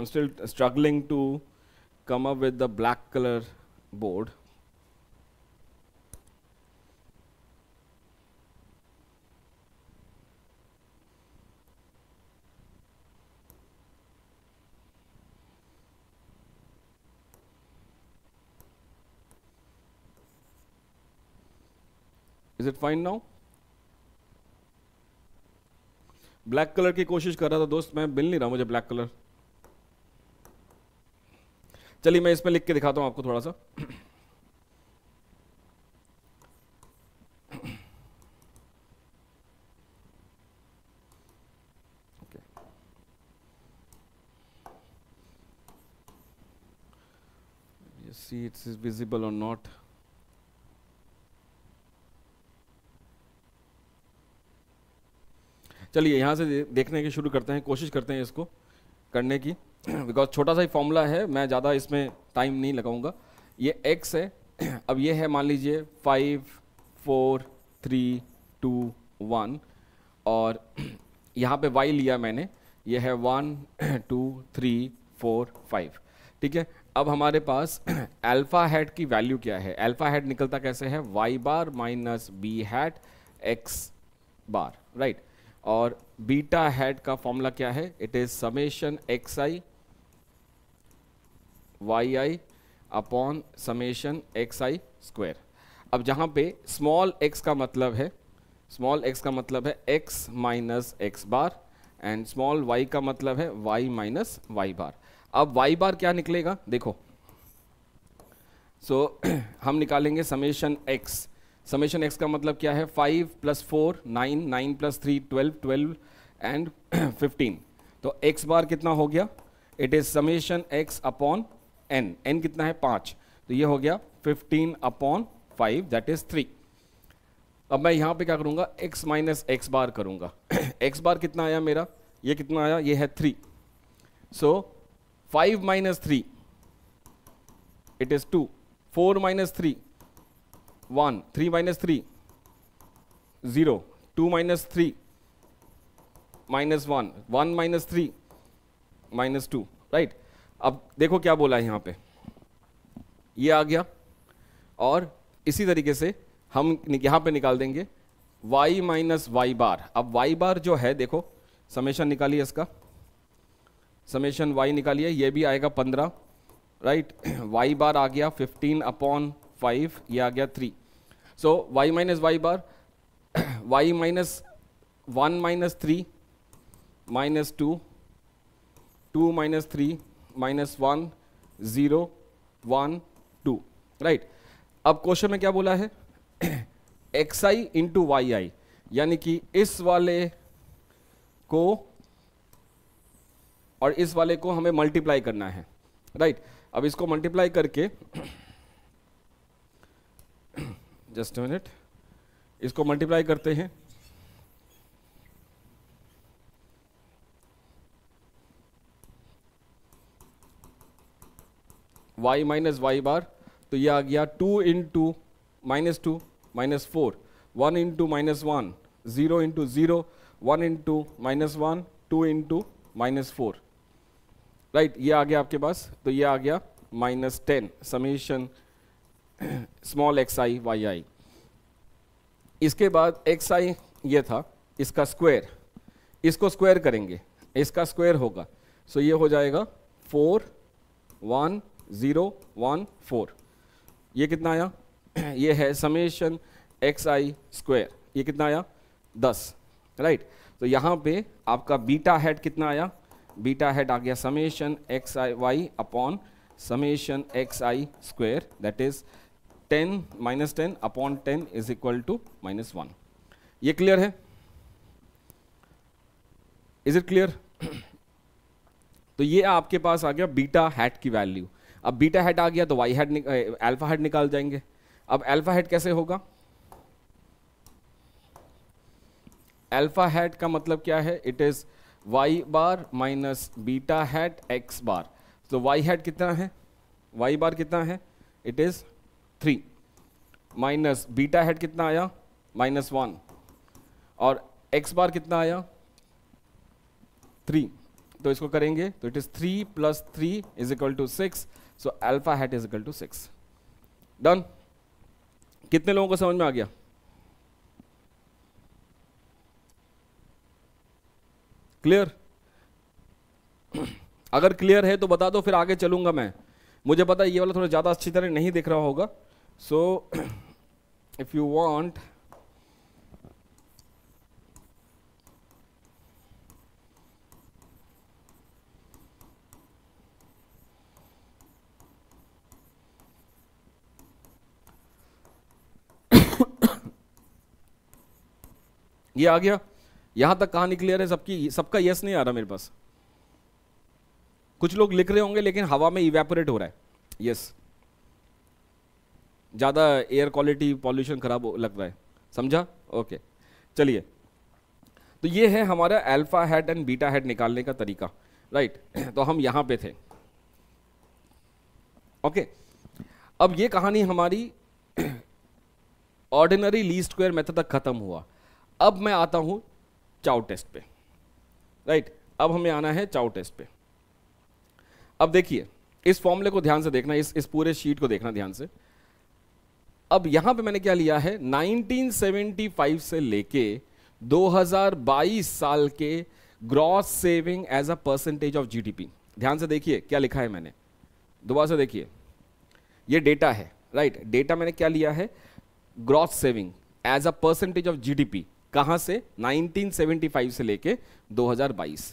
I'm still struggling to come up with the black color board. Is it fine now? Black colour की कोशिश कर रहा था दोस्त मैं मिल नहीं रहा मुझे ब्लैक कलर चलिए मैं इसमें लिख के दिखाता हूं आपको थोड़ा सा सी इट्स इज विजिबल और नॉट चलिए यहां से देखने की शुरू करते हैं कोशिश करते हैं इसको करने की बिकॉज छोटा सा ही फॉर्मूला है मैं ज़्यादा इसमें टाइम नहीं लगाऊंगा ये एक्स है अब ये है मान लीजिए five four three two one और यहाँ पे वाई लिया मैंने ये है one two three four five ठीक है अब हमारे पास अल्फ़ा हेड की वैल्यू क्या है अल्फ़ा हेड निकलता कैसे है Y bar minus B hat x bar right right? और बीटा हैड का फॉर्मूला क्या है it is summation X I Y I upon summation X I square अब जहां पे स्मॉल एक्स का मतलब है स्मॉल एक्स का मतलब है X minus X bar and small Y का मतलब है वाई माइनस वाई बार अब वाई बार क्या निकलेगा देखो सो so, हम निकालेंगे समेशन एक्स समेशन एक्स का मतलब क्या है five plus four nine nine plus three twelve twelve and fifteen तो एक्स बार कितना हो गया it is summation X upon N N कितना है पांच तो ये हो गया fifteen upon five that is three अब मैं यहां पे क्या करूंगा x माइनस एक्स बार करूंगा x बार कितना आया मेरा ये कितना आया ये है three so five minus three it is two four minus three one three minus three zero two minus three minus one one minus three minus two right अब देखो क्या बोला है यहाँ पे ये आ गया और इसी तरीके से हम यहाँ पे निकाल देंगे y माइनस वाई बार अब y बार जो है देखो समेशन निकालिए इसका समेशन y निकालिए ये भी आएगा पंद्रह राइट y बार आ गया फिफ्टीन अपॉन फाइव ये आ गया three so Y minus Y bar Y minus one minus three minus two two minus three minus one zero 1, 2, right? अब क्वेश्चन में क्या बोला है X I into Y I यानी कि इस वाले को और इस वाले को हमें मल्टीप्लाई करना है राइट अब इसको मल्टीप्लाई करके जस्ट मिनट इसको मल्टीप्लाई करते हैं y माइनस वाई बार तो ये आ गया two in two minus two minus four one into minus one zero into zero one into minus one two into minus four right ये आ गया आपके पास तो ये आ गया minus ten summation small x I Y i इसके बाद एक्स आई ये था इसका स्क्वायर इसको स्क्वायर करेंगे इसका स्क्वायर होगा सो ये हो जाएगा four one zero one four ये कितना आया ये है समेशन एक्स आई स्क्वायर ये कितना आया दस राइट तो यहाँ पे आपका बीटा हेड कितना आया बीटा हेड आ गया summation X I Y upon summation X I square that is ten minus ten upon ten is equal to minus one ये क्लियर है इज इट क्लियर तो ये आपके पास आ गया बीटा हैट की वैल्यू अब बीटा हैट आ गया तो वाई हैट अल्फा हैट निकाल जाएंगे अब अल्फा हैट कैसे होगा अल्फा हैट का मतलब क्या है it is y bar minus beta hat x bar तो वाई हैट कितना है वाई बार कितना है it is three minus beta hat कितना आया माइनस वन और एक्स बार कितना आया थ्री तो इसको करेंगे तो it is three plus three is equal to six so alpha hat is equal to six done कितने लोगों को समझ में आ गया क्लियर अगर क्लियर है तो बता दो फिर आगे चलूंगा मैं मुझे पता ये वाला थोड़ा ज़्यादा अच्छी तरह नहीं दिख रहा होगा So, if you want ये आ गया यहां तक कहानी क्लियर है सबकी सबका यस नहीं आ रहा मेरे पास कुछ लोग लिख रहे होंगे लेकिन हवा में इवेपोरेट हो रहा है यस ज़्यादा एयर क्वालिटी पॉल्यूशन ख़राब लग रहा है समझा ओके चलिए तो ये है हमारा alpha hat and beta hat निकालने का तरीका राइट तो हम यहाँ पे थे ओके अब ये कहानी हमारी ऑर्डिनरी ली स्क्वेयर मेथड तक ख़त्म हुआ अब मैं आता हूँ चाउ टेस्ट पे राइट अब हमें आना है चाउ टेस्ट पे अब देखिए इस फॉर्मूले को ध्यान से देखना इस इस पूरे शीट को देखना ध्यान से अब यहां पे मैंने क्या लिया है 1975 से लेके 2022 साल के gross saving as a percentage of GDP ध्यान से देखिए क्या लिखा है मैंने दोबारा से देखिए ये डेटा है राइट right? डेटा मैंने क्या लिया है gross saving as a percentage of GDP कहां से 1975 से लेके 2022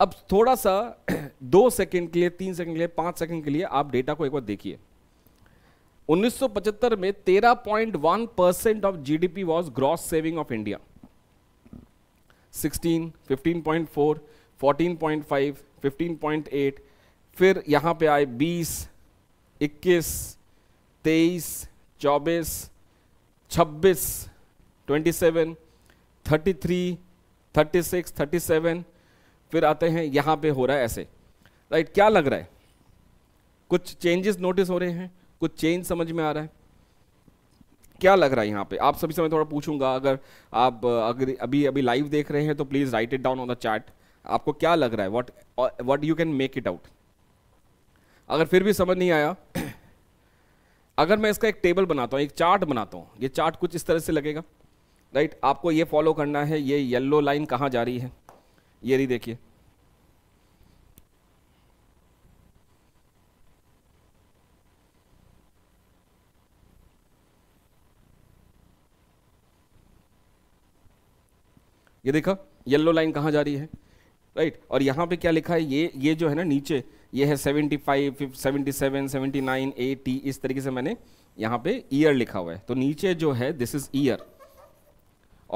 अब थोड़ा सा दो सेकंड के लिए तीन सेकंड के लिए पांच सेकंड के लिए आप डेटा को एक बार देखिए 1975 में 13.1 percent of GDP was gross saving of India 16, 15.4, 14.5, 15.8, फिर यहां पे आए 20, 21, 23, 24, 26, 27, 33, 36, 37, फिर आते हैं यहां पे हो रहा है ऐसे राइट right, क्या लग रहा है कुछ चेंजेस नोटिस हो रहे हैं कुछ चेंज समझ में आ रहा है क्या लग रहा है यहाँ पे आप सभी समय थोड़ा पूछूंगा अगर आप अगर अभी अभी लाइव देख रहे हैं तो please write it down on the chart आपको क्या लग रहा है what what you can make it out अगर फिर भी समझ नहीं आया अगर मैं इसका एक टेबल बनाता हूँ एक चार्ट बनाता हूँ ये चार्ट कुछ इस तरह से लगेगा राइट आपको ये फॉलो करना है ये येल्लो लाइन कहाँ जा रही है ये नहीं देखिए ये देखा येलो लाइन कहाँ जा रही है राइट right? और यहाँ पे क्या लिखा है ये ये जो है ना नीचे ये है seventy seventy five seven seventy nine eighty इस तरीके से मैंने यहाँ पे ईयर लिखा हुआ है तो नीचे जो है दिस इज ईयर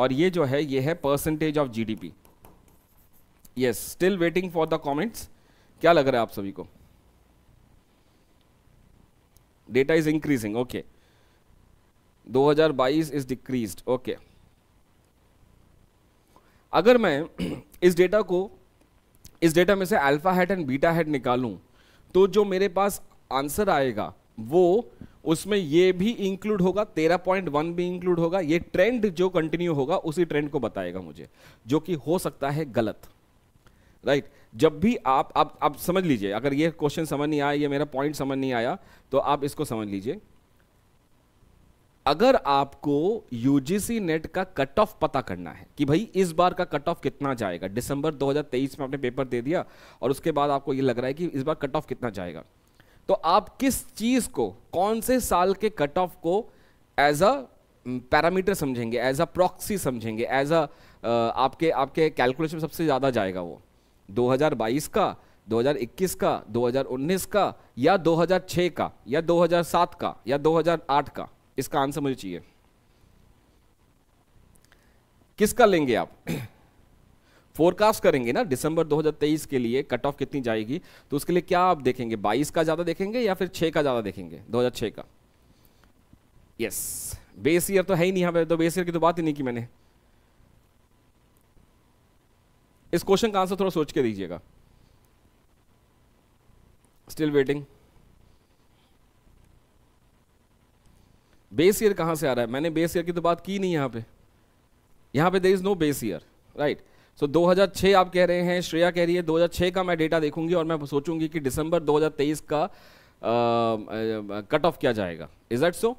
और ये जो है ये है percentage of GDP yes still waiting for the comments क्या लग रहा है आप सभी को data is increasing okay 2022 is decrease okay अगर मैं इस डेटा को इस डेटा में से alpha head and beta hat निकालूं तो जो मेरे पास आंसर आएगा वो उसमें ये भी इंक्लूड होगा तेरह पॉइंट वन भी इंक्लूड होगा ये ट्रेंड जो कंटिन्यू होगा उसी ट्रेंड को बताएगा मुझे जो कि हो सकता है गलत राइट right? जब भी आप आप, आप समझ लीजिए अगर ये क्वेश्चन समझ नहीं आया ये मेरा पॉइंट समझ नहीं आया तो आप इसको समझ लीजिए अगर आपको यूजीसी नेट का कट ऑफ पता करना है कि भाई इस बार का कट ऑफ कितना जाएगा दिसंबर 2023 में आपने पेपर दे दिया और उसके बाद आपको ये लग रहा है कि इस बार कट ऑफ कितना जाएगा तो आप किस चीज़ को कौन से साल के कट ऑफ को एज अ पैरामीटर समझेंगे एज अ प्रॉक्सी समझेंगे एज अ आपके आपके कैलकुलेशन सबसे ज़्यादा जाएगा वो 2022 का 2021 का 2019 का या 2006 का या 2007 का या 2008 का इसका आंसर मुझे चाहिए किसका लेंगे आप फोरकास्ट करेंगे ना दिसंबर 2023 के लिए कट ऑफ कितनी जाएगी तो उसके लिए क्या आप देखेंगे 22 का ज़्यादा देखेंगे या फिर 6 का ज़्यादा देखेंगे 2006 का यस बेस ईयर तो है ही नहीं हमें तो बेस ईयर की तो बात ही नहीं की मैंने इस क्वेश्चन का आंसर थोड़ा सोच के दीजिएगा स्टिल वेटिंग बेस ईयर कहाँ से आ रहा है मैंने बेस ईयर की तो बात की नहीं यहाँ पे यहाँ पे there is no base year right so 2006 आप कह रहे हैं श्रेया कह रही है 2006 का मैं डेटा देखूंगी और मैं सोचूंगी कि दिसंबर 2023 का कट ऑफ किया जाएगा इज दैट सो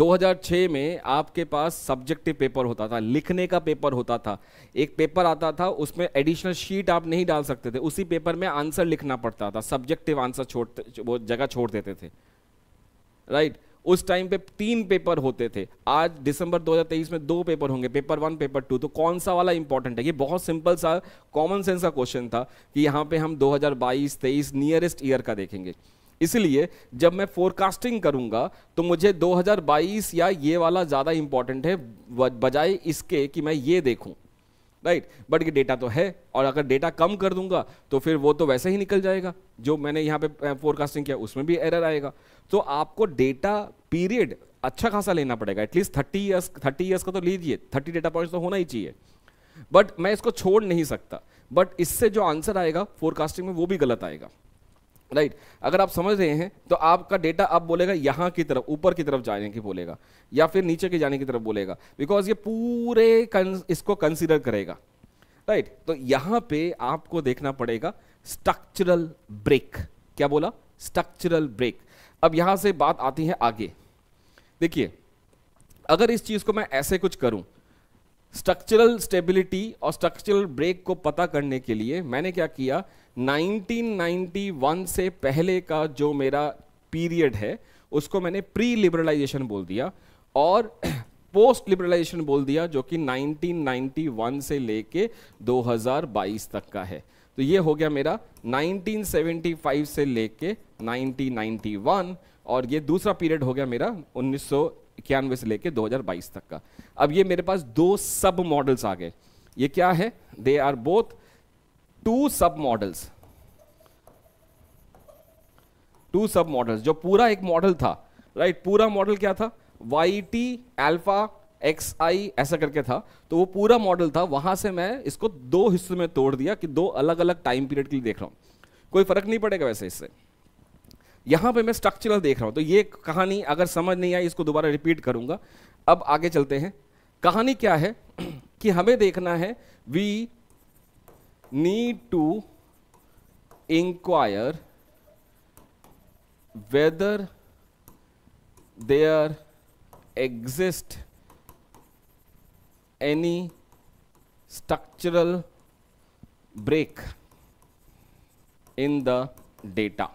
2006 में आपके पास सब्जेक्टिव पेपर होता था लिखने का पेपर होता था एक पेपर आता था उसमें एडिशनल शीट आप नहीं डाल सकते थे उसी पेपर में आंसर लिखना पड़ता था सब्जेक्टिव आंसर छोड़ वो जगह छोड़ देते थे राइट right? उस टाइम पे तीन पेपर होते थे आज दिसंबर 2023 में दो पेपर होंगे पेपर वन पेपर टू तो कौन सा वाला इंपॉर्टेंट है ये बहुत सिंपल सा कॉमन सेंस का क्वेश्चन था कि यहाँ पे हम 2022-23 नियरेस्ट ईयर का देखेंगे इसलिए जब मैं फोरकास्टिंग करूंगा तो मुझे 2022 या ये वाला ज़्यादा इंपॉर्टेंट है बजाय इसके कि मैं ये देखूं राइट right. बट ये डेटा तो है और अगर डेटा कम कर दूंगा तो फिर वो तो वैसे ही निकल जाएगा जो मैंने यहाँ पे फोरकास्टिंग किया उसमें भी एरर आएगा तो आपको डेटा पीरियड अच्छा खासा लेना पड़ेगा at least thirty years thirty years का तो लीजिए थर्टी डेटा पॉइंट्स तो होना ही चाहिए बट मैं इसको छोड़ नहीं सकता बट इससे जो आंसर आएगा फोरकास्टिंग में वो भी गलत आएगा राइट right. अगर आप समझ रहे हैं तो आपका डेटा अब आप बोलेगा यहाँ की तरफ ऊपर की तरफ जाने की बोलेगा या फिर नीचे के जाने की तरफ बोलेगा बिकॉज ये पूरे इसको कंसिडर करेगा राइट right. तो यहाँ पे आपको देखना पड़ेगा स्ट्रक्चरल ब्रेक क्या बोला स्ट्रक्चरल ब्रेक अब यहाँ से बात आती है आगे देखिए अगर इस चीज़ को मैं ऐसे कुछ करूँ स्ट्रक्चरल स्टेबिलिटी और स्ट्रक्चरल ब्रेक को पता करने के लिए मैंने क्या किया 1991 से पहले का जो मेरा पीरियड है उसको मैंने प्री लिबरलाइजेशन बोल दिया और पोस्ट लिबरलाइजेशन बोल दिया जो कि 1991 से लेके 2022 तक का है तो ये हो गया मेरा 1975 से लेके 1991 और ये दूसरा पीरियड हो गया मेरा उन्नीस से लेके 2022 तक का अब ये मेरे पास दो सब मॉडल्स आ गए ये क्या है they are both two sub models two sub models जो पूरा एक मॉडल था राइट right? पूरा मॉडल क्या था y t alpha x i ऐसा करके था तो वो पूरा मॉडल था वहां से मैं इसको दो हिस्सों में तोड़ दिया कि दो अलग अलग टाइम पीरियड के लिए देख रहा हूं कोई फर्क नहीं पड़ेगा वैसे इससे यहां पे मैं स्ट्रक्चरल देख रहा हूं तो ये कहानी अगर समझ नहीं आई इसको दोबारा रिपीट करूंगा अब आगे चलते हैं कहानी क्या है कि हमें देखना है we need to inquire whether there exist any structural break in the data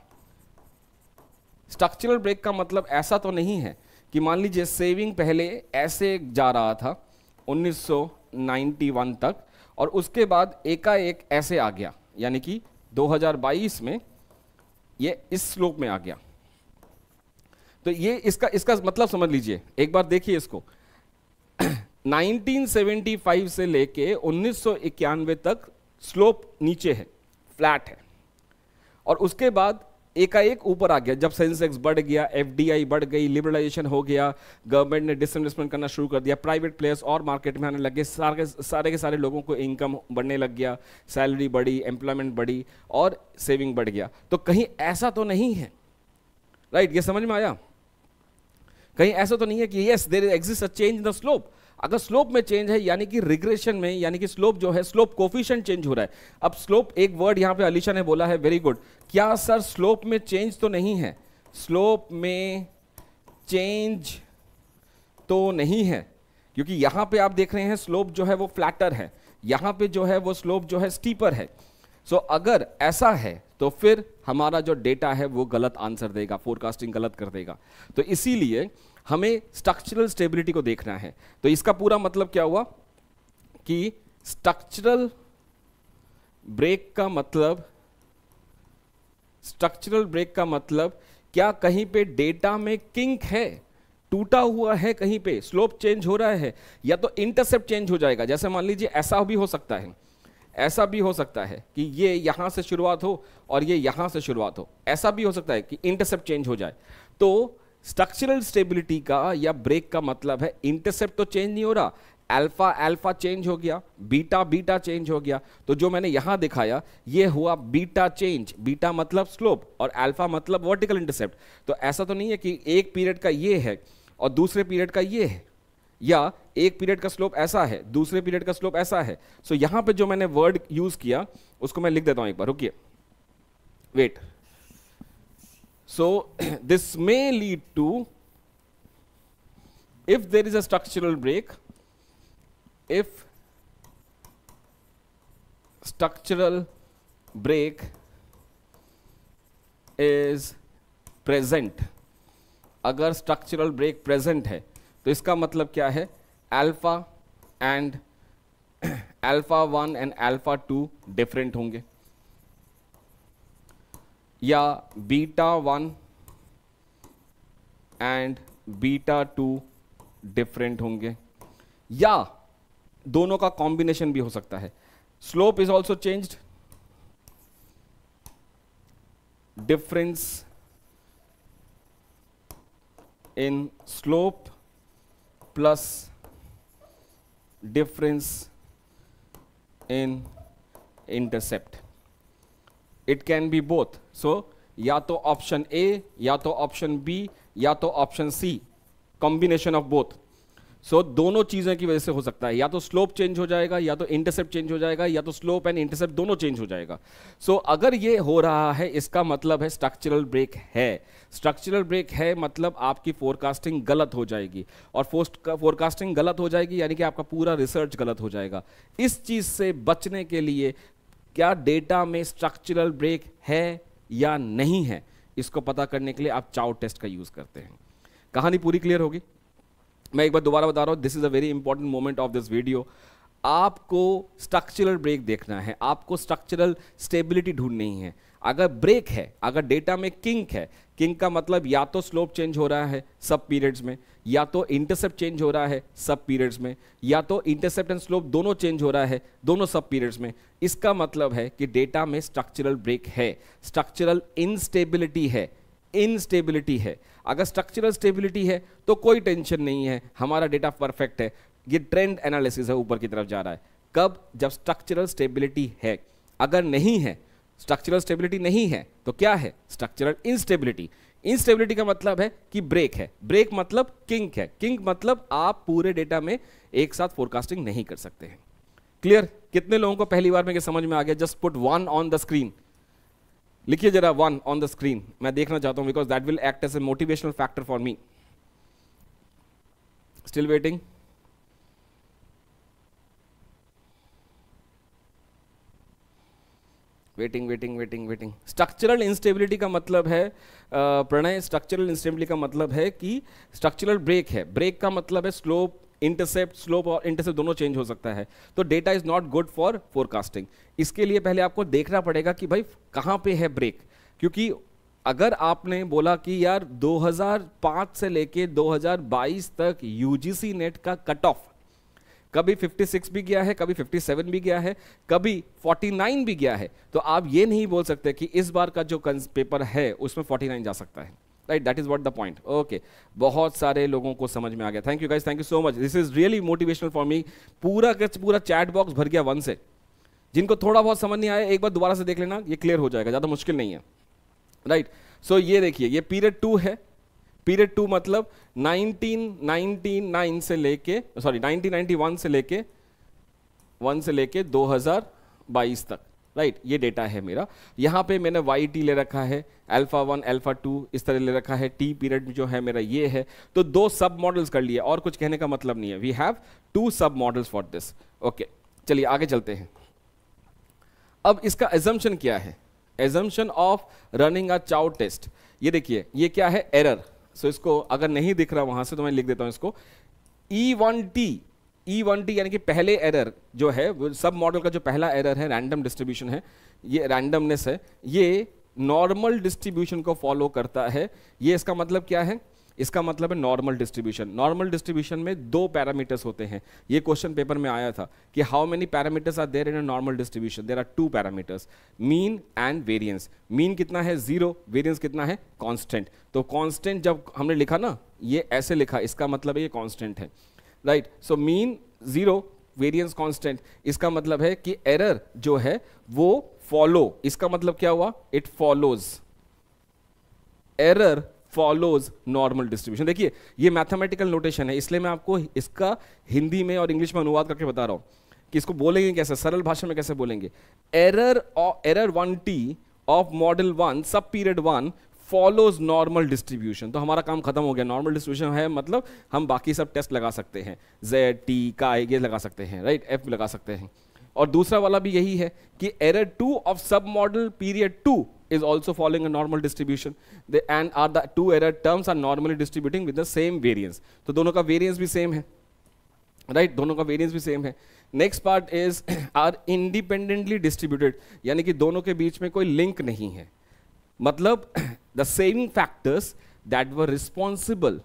structural break ka matlab aisa to nahi hai ki maan lijiye saving pehle aise ja raha tha 1991 tak और उसके बाद एकाएक ऐसे आ गया यानी कि 2022 में ये इस श्लोक में आ गया तो ये इसका इसका मतलब समझ लीजिए एक बार देखिए इसको 1975 से लेके उन्नीस तक स्लोप नीचे है फ्लैट है और उसके बाद एकाएक ऊपर आ गया जब सेंसेक्स बढ़ गया एफडीआई बढ़ गई लिबरलाइजेशन हो गया गवर्नमेंट ने डिसइन्वेस्टमेंट करना शुरू कर दिया प्राइवेट प्लेयर्स और मार्केट में आने लग गए सारे सारे के सारे लोगों को इनकम बढ़ने लग गया सैलरी बढ़ी एम्प्लॉयमेंट बढ़ी और सेविंग बढ़ गया तो कहीं ऐसा तो नहीं है राइट right, ये समझ में आया कहीं ऐसा तो नहीं है कि yes there exist a change in the slope अगर स्लोप में चेंज है यानी कि रिग्रेशन में यानी कि स्लोप जो है स्लोप कोफिशन चेंज हो रहा है अब स्लोप एक वर्ड यहां पे अलीशा ने बोला है वेरी गुड क्या सर स्लोप में चेंज तो नहीं है स्लोप में चेंज तो नहीं है क्योंकि यहां पे आप देख रहे हैं स्लोप जो है वो फ्लैटर है यहां पे जो है वो स्लोप जो है स्टीपर है सो so, अगर ऐसा है तो फिर हमारा जो डेटा है वो गलत आंसर देगा फोरकास्टिंग गलत कर देगा तो इसीलिए हमें स्ट्रक्चरल स्टेबिलिटी को देखना है तो इसका पूरा मतलब क्या हुआ कि स्ट्रक्चरल ब्रेक का मतलब स्ट्रक्चरल ब्रेक का मतलब क्या कहीं पे डेटा में किंक है टूटा हुआ है कहीं पे स्लोप चेंज हो रहा है या तो इंटरसेप्ट चेंज हो जाएगा जैसे मान लीजिए ऐसा भी हो सकता है ऐसा भी हो सकता है कि ये यहां से शुरुआत हो और ये यहां से शुरुआत हो ऐसा भी हो सकता है कि इंटरसेप्ट चेंज हो जाए तो स्ट्रक्चरल स्टेबिलिटी का या ब्रेक का मतलब है इंटरसेप्ट तो चेंज नहीं हो रहा अल्फा अल्फा चेंज हो गया बीटा बीटा चेंज हो गया तो जो मैंने यहां दिखाया ये हुआ बीटा चेंज बीटा मतलब स्लोप और अल्फा मतलब वर्टिकल इंटरसेप्ट तो ऐसा तो नहीं है कि एक पीरियड का ये है और दूसरे पीरियड का ये है या एक पीरियड का स्लोप ऐसा है दूसरे पीरियड का स्लोप ऐसा है सो so, यहां पे जो मैंने वर्ड यूज किया उसको मैं लिख देता हूं एक बार रुकिए wait So this may lead to, if there is a structural break, if structural break is present, agar structural break present hai to iska matlab kya hai alpha and alpha 1 and alpha 2 different honge या beta one and beta two different होंगे या दोनों का combination भी हो सकता है slope is also changed difference in slope plus difference in intercept it can be both so या तो ऑप्शन ए या तो ऑप्शन बी या तो option C combination of both so दोनों चीज़ों की वजह से हो सकता है या तो स्लोप चेंज हो जाएगा या तो इंटरसेप्ट चेंज हो जाएगा या तो स्लोप एंड इंटरसेप्ट दोनों चेंज हो जाएगा सो so, अगर ये हो रहा है इसका मतलब है स्ट्रक्चरल ब्रेक है स्ट्रक्चरल ब्रेक है मतलब आपकी फोरकास्टिंग गलत हो जाएगी और फोरकास्टिंग गलत हो जाएगी यानी कि आपका पूरा रिसर्च गलत हो जाएगा इस चीज़ से बचने के लिए क्या डेटा में स्ट्रक्चरल ब्रेक है या नहीं है इसको पता करने के लिए आप चाउ टेस्ट का यूज़ करते हैं कहानी पूरी क्लियर होगी मैं एक बार दोबारा बता रहा हूं this is a very important moment of this video आपको स्ट्रक्चरल ब्रेक देखना है आपको स्ट्रक्चरल स्टेबिलिटी ढूंढनी है अगर ब्रेक है अगर डेटा में किंक है किंग का मतलब या तो स्लोप चेंज हो रहा है सब पीरियड्स में या तो इंटरसेप्ट चेंज हो रहा है सब पीरियड्स में या तो इंटरसेप्ट एंड स्लोप दोनों चेंज हो रहा है दोनों सब पीरियड्स में इसका मतलब है कि डेटा में स्ट्रक्चरल ब्रेक है स्ट्रक्चरल इनस्टेबिलिटी है इनस्टेबिलिटी है अगर स्ट्रक्चरल स्टेबिलिटी है तो कोई टेंशन नहीं है हमारा डेटा परफेक्ट है ये ट्रेंड एनालिसिस है ऊपर की तरफ जा रहा है कब जब स्ट्रक्चरल स्टेबिलिटी है अगर नहीं है स्ट्रक्चरल स्टेबिलिटी नहीं है तो क्या है स्ट्रक्चरल इनस्टेबिलिटी इनस्टेबिलिटी का मतलब है कि ब्रेक है ब्रेक मतलब किंक है किंक मतलब आप पूरे डेटा में एक साथ फोरकास्टिंग नहीं कर सकते हैं क्लियर कितने लोगों को पहली बार में समझ में आ गया just put one on the screen लिखिए जरा वन ऑन द स्क्रीन मैं देखना चाहता हूं because that will act as a motivational factor for me still waiting waiting waiting waiting waiting structural instability का मतलब है प्रणय स्ट्रक्चरल इंस्टेबिलिटी का मतलब है कि स्ट्रक्चरल ब्रेक है ब्रेक का मतलब है स्लोप इंटरसेप्ट स्लोप और इंटरसेप्ट दोनों चेंज हो सकता है तो data is not good for forecasting इसके लिए पहले आपको देखना पड़ेगा कि भाई कहाँ पे है ब्रेक क्योंकि अगर आपने बोला कि यार 2005 से लेके 2022 तक यूजीसी नेट का कट ऑफ कभी 56 भी गया है कभी 57 भी गया है कभी 49 भी गया है तो आप ये नहीं बोल सकते कि इस बार का जो पेपर है उसमें 49 जा सकता है right that is what the point okay बहुत सारे लोगों को समझ में आ गया thank you guys thank you so much this is really motivational for me पूरा पूरा चैट बॉक्स भर गया वन से जिनको थोड़ा बहुत समझ नहीं आया एक बार दोबारा से देख लेना ये क्लियर हो जाएगा ज़्यादा मुश्किल नहीं है राइट right. सो so, ये देखिए ये पीरियड टू है पीरियड टू मतलब 1999 से लेके सॉरी 1991 से लेके वन से लेके 2022 तक राइट right, ये डेटा है मेरा यहाँ पे मैंने वाई टी ले रखा है अल्फा वन अल्फा टू इस तरह ले रखा है टी पीरियड जो है मेरा ये है तो दो सब मॉडल्स कर लिए और कुछ कहने का मतलब नहीं है we have to sub models for this okay चलिए आगे चलते हैं अब इसका एजम्पन क्या है assumption of running a Chow test ये देखिए ये क्या है एरर सो so इसको अगर नहीं दिख रहा वहां से तो मैं लिख देता हूं इसको e one t e one t यानी कि पहले एरर जो है वो सब मॉडल का जो पहला एरर है रैंडम डिस्ट्रीब्यूशन है ये रैंडमनेस है ये नॉर्मल डिस्ट्रीब्यूशन को फॉलो करता है ये इसका मतलब क्या है इसका मतलब है नॉर्मल डिस्ट्रीब्यूशन नॉर्मल डिस्ट्रीब्यूशन में दो पैरामीटर्स होते हैं ये क्वेश्चन पेपर में आया था कि how many parameters are there in a normal distribution there are two parameters mean and variance mean कितना है जीरो वेरियंस कितना है कॉन्स्टेंट तो कॉन्स्टेंट जब हमने लिखा ना ये ऐसे लिखा इसका मतलब है ये कॉन्स्टेंट है right so mean zero variance constant इसका मतलब है कि एरर जो है वो फॉलो इसका मतलब क्या हुआ it follows error follows normal distribution देखिए ये मैथमेटिकल नोटेशन है इसलिए मैं आपको इसका हिंदी में और इंग्लिश में अनुवाद करके बता रहा हूं कि इसको बोलेंगे कैसे सरल भाषा में कैसे बोलेंगे error error one t of model one sub period one follows normal distribution तो हमारा काम खत्म हो गया नॉर्मल डिस्ट्रीब्यूशन है मतलब हम बाकी सब टेस्ट लगा सकते हैं जेड टी का ये लगा सकते हैं राइट एफ लगा सकते हैं और दूसरा वाला भी यही है कि error two of sub model period two is also following a normal distribution the, and are the two error terms are normally distributing with the same variance. So, dono ka variance bhi same hai. Right? Dono ka variance bhi same Next part is are independently distributed. Yani ki dono ke beech mein koi link nahi the saving factors that were responsible,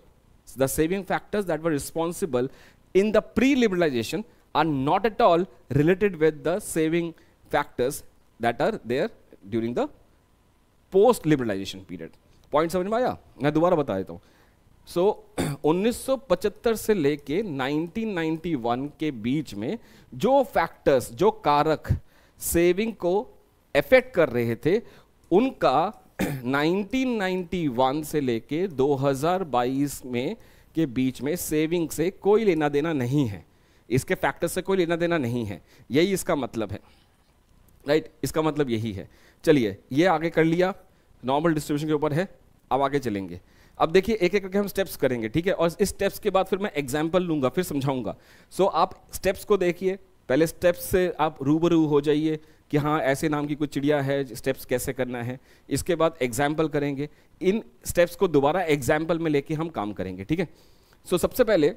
the saving factors that were responsible in the pre-liberalization are not at all related with the saving factors that are there during the post liberalisation period point समझ में आया मैं दोबारा बता देता हूँ सो so, 1975 से लेके 1991 के बीच में जो फैक्टर्स जो कारक सेविंग को इफेक्ट कर रहे थे उनका 1991 से लेके 2022 में के बीच में सेविंग से कोई लेना देना नहीं है इसके फैक्टर्स से कोई लेना देना नहीं है यही इसका मतलब है राइट right? इसका मतलब यही है चलिए ये आगे कर लिया नॉर्मल डिस्ट्रीब्यूशन के ऊपर है अब आगे चलेंगे अब देखिए एक एक करके हम स्टेप्स करेंगे ठीक है और इस स्टेप्स के बाद फिर मैं एग्जाम्पल लूंगा फिर समझाऊंगा सो so, आप स्टेप्स को देखिए पहले स्टेप्स से आप रूबरू हो जाइए कि हाँ ऐसे नाम की कुछ चिड़िया है स्टेप्स कैसे करना है इसके बाद एग्जाम्पल करेंगे इन स्टेप्स को दोबारा एग्जाम्पल में लेके हम काम करेंगे ठीक है सो so, सबसे पहले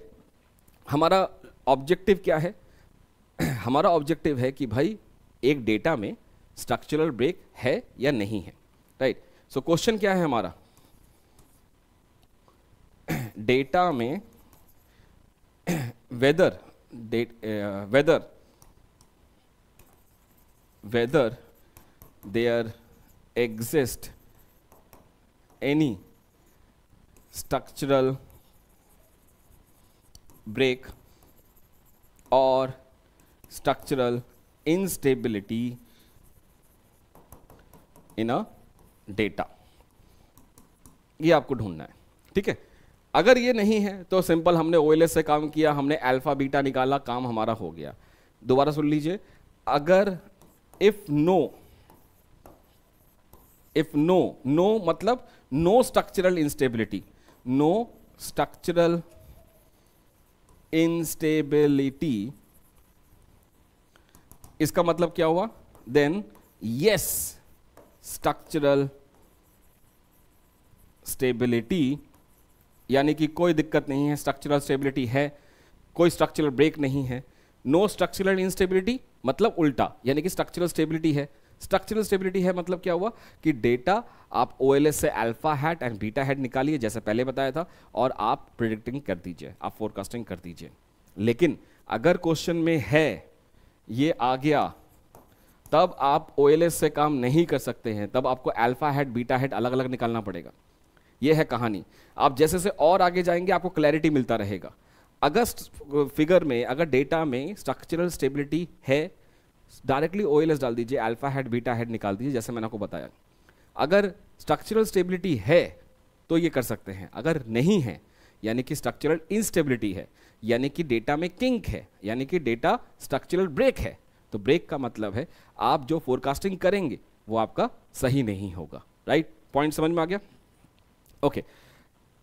हमारा ऑब्जेक्टिव क्या है हमारा ऑब्जेक्टिव है कि भाई एक डेटा में स्ट्रक्चरल ब्रेक है या नहीं है राइट सो क्वेश्चन क्या है हमारा डेटा में whether whether whether there exist any structural break और structural instability in a data ये आपको ढूंढना है ठीक है अगर ये नहीं है तो सिंपल हमने ओ से काम किया हमने अल्फा बीटा निकाला काम हमारा हो गया दोबारा सुन लीजिए अगर if no if no no मतलब no structural instability no structural instability इसका मतलब क्या हुआ देन यस स्ट्रक्चरल स्टेबिलिटी यानी कि कोई दिक्कत नहीं है स्ट्रक्चरल स्टेबिलिटी है कोई स्ट्रक्चरल ब्रेक नहीं है नो स्ट्रक्चरल इंस्टेबिलिटी मतलब उल्टा यानी कि स्ट्रक्चरल स्टेबिलिटी है स्ट्रक्चरल स्टेबिलिटी है मतलब क्या हुआ कि डेटा आप ओ से alpha hat and beta hat निकालिए जैसे पहले बताया था और आप प्रिडिक्टिंग कर दीजिए आप फोरकास्टिंग कर दीजिए लेकिन अगर क्वेश्चन में है ये आ गया तब आप ओ से काम नहीं कर सकते हैं तब आपको अल्फा हेड बीटा हेड अलग अलग निकालना पड़ेगा ये है कहानी आप जैसे जैसे और आगे जाएंगे आपको क्लैरिटी मिलता रहेगा अगस्त फिगर में अगर डेटा में स्ट्रक्चरल स्टेबिलिटी है डायरेक्टली ओ डाल दीजिए अल्फा हेड बीटा हेड निकाल दीजिए जैसे मैंने आपको बताया अगर स्ट्रक्चरल स्टेबिलिटी है तो ये कर सकते हैं अगर नहीं है यानी कि स्ट्रक्चरल इंस्टेबिलिटी है यानी कि डेटा में किंक है यानी कि डेटा स्ट्रक्चरल ब्रेक है तो ब्रेक का मतलब है आप जो फोरकास्टिंग करेंगे वो आपका सही नहीं होगा राइट पॉइंट समझ में आ गया ओके okay.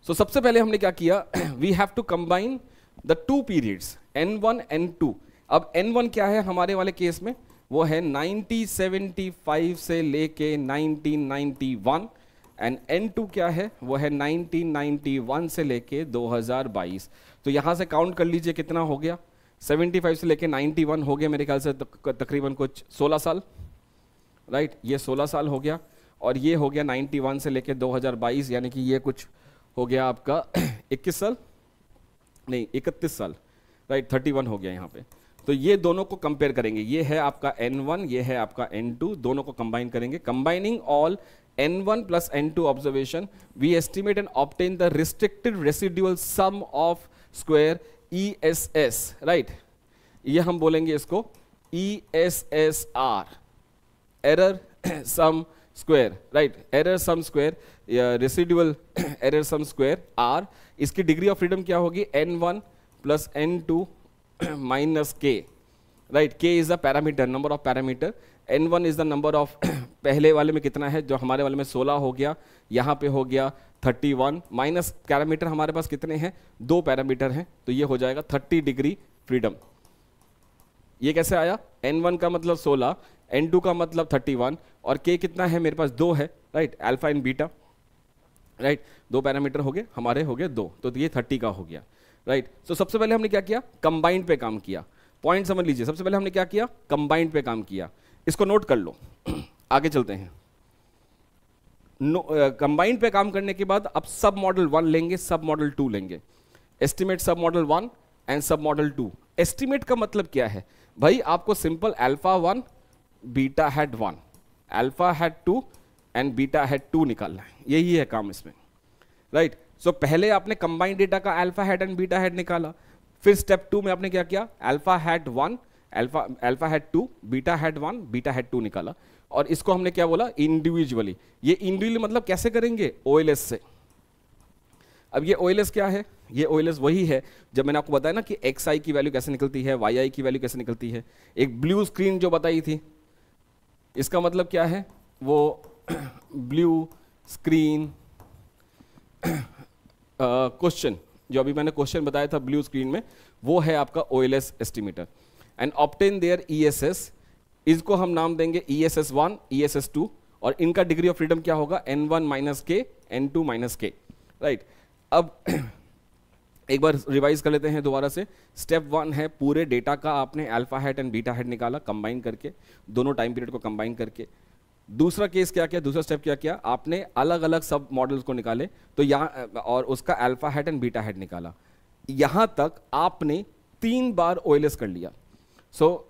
सो so, सबसे पहले हमने क्या किया we have to combine the two periods n one n two अब एन वन क्या है हमारे वाले केस में वो है 1975 से लेके 1991 एंड एन टू क्या है वो है 1991 से लेके 2022 तो यहाँ से काउंट कर लीजिए कितना हो गया 75 से लेके 91 हो गया मेरे ख्याल से तकरीबन कुछ 16 साल राइट ये 16 साल हो गया और ये हो गया 91 से लेके 2022 यानी कि ये कुछ हो गया आपका 21 साल नहीं 31 साल राइट थर्टी 31 हो गया यहाँ पे तो ये दोनों को कंपेयर करेंगे ये है आपका N1 ये है आपका N2 दोनों को कंबाइन करेंगे combining all n1 plus n2 observation, we estimate and obtain the restricted residual sum of square ESS, right? ये हम बोलेंगे इसको ESSR, error sum square right error sum square residual error sum square r इसकी degree of freedom क्या होगी n one plus N two minus k right k is the parameter number of parameter n one is the number of पहले वाले में कितना है जो हमारे वाले में 16 हो गया यहाँ पे हो गया 31 वन माइनस पैरामीटर हमारे पास कितने हैं दो पैरामीटर हैं तो ये हो जाएगा 30 डिग्री फ्रीडम ये कैसे आया एन वन का मतलब 16 एन टू का मतलब 31 और के कितना है मेरे पास दो है right alpha and beta right दो पैरामीटर हो गए हमारे हो गए दो तो ये थर्टी का हो गया राइट तो सबसे पहले हमने क्या किया कंबाइंड पे काम किया पॉइंट समझ लीजिए सबसे पहले हमने क्या किया कंबाइंड पे काम किया इसको नोट कर लो आगे चलते हैं कंबाइंड no, uh, पे काम करने के बाद अब सब मॉडल वन लेंगे सब मॉडल टू लेंगे estimate sub model one and sub model two estimate का मतलब क्या है भाई आपको simple alpha one beta hat one alpha hat two and beta hat two निकालना है यही है काम इसमें राइट right? सो so, पहले आपने कंबाइंड डेटा का alpha had and beta hat निकाला फिर स्टेप टू में आपने क्या किया alpha hat one alpha alpha hat two beta hat one beta hat two निकाला और इसको हमने क्या बोला इंडिविजुअली ये इंडिविजुअली मतलब कैसे करेंगे ओ से अब ये ओ क्या है ये ओ वही है जब मैंने आपको बताया ना कि एक्स आई की वैल्यू कैसे निकलती है वाई आई की वैल्यू कैसे निकलती है एक ब्लू स्क्रीन जो बताई थी इसका मतलब क्या है वो ब्लू स्क्रीन क्वेश्चन जो अभी मैंने क्वेश्चन बताया था ब्लू स्क्रीन में वो है आपका ओ estimator and obtain their ESS इसको हम नाम देंगे E S S one E S S two और इनका डिग्री ऑफ फ्रीडम क्या होगा n one minus k N two minus k right अब एक बार रिवाइज कर लेते हैं दोबारा से स्टेप वन है पूरे डेटा का आपने alpha head and beta hat निकाला कंबाइन करके दोनों टाइम पीरियड को कंबाइन करके दूसरा केस क्या किया दूसरा स्टेप क्या किया आपने अलग अलग सब मॉडल्स को निकाले तो यहाँ और उसका alpha head and beta hat निकाला यहाँ तक आपने तीन बार ओएलएस कर लिया So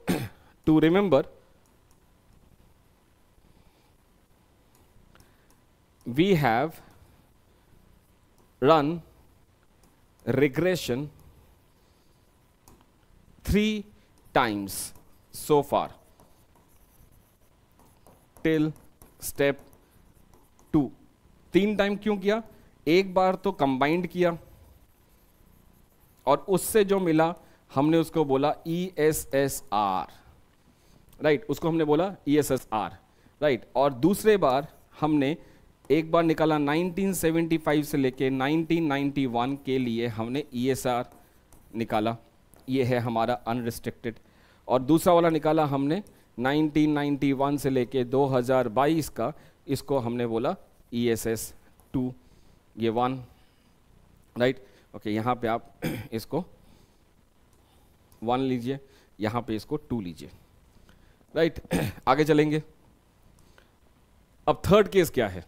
to remember we have run regression three times so far till step 2 teen time kyun kiya ek bar to combined kiya aur usse jo mila हमने उसको बोला E S S R right उसको हमने बोला E S S R right और दूसरे बार हमने एक बार निकाला 1975 से लेके 1991 के लिए हमने ई एस आर निकाला ये है हमारा अनरिस्ट्रिक्टेड और दूसरा वाला निकाला हमने 1991 से लेके 2022 का इसको हमने बोला ई एस एस टू ये वन राइट ओके यहाँ पे आप इसको वन लीजिए यहाँ पे इसको टू लीजिए राइट आगे चलेंगे अब थर्ड केस क्या है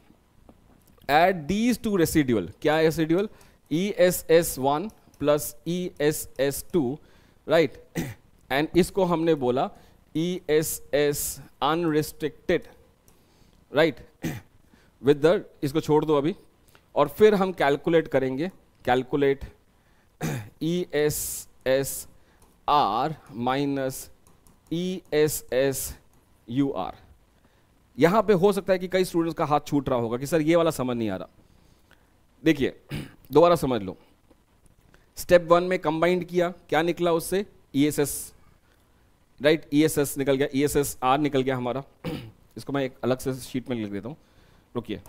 एट दीज टू रेसिड्यूअल क्या है residual E S S one plus E S S two right and इसको हमने बोला E S S unrestricted right with the इसको छोड़ दो अभी और फिर हम कैलकुलेट करेंगे calculate E S S R minus E S S U R यहां पे हो सकता है कि कई स्टूडेंट्स का हाथ छूट रहा होगा कि सर ये वाला समझ नहीं आ रहा देखिए दोबारा समझ लो स्टेप वन में कंबाइंड किया क्या निकला उससे E S S right E S S निकल गया ई एस एस आर निकल गया हमारा इसको मैं एक अलग से शीट में लिख देता हूं रुकिए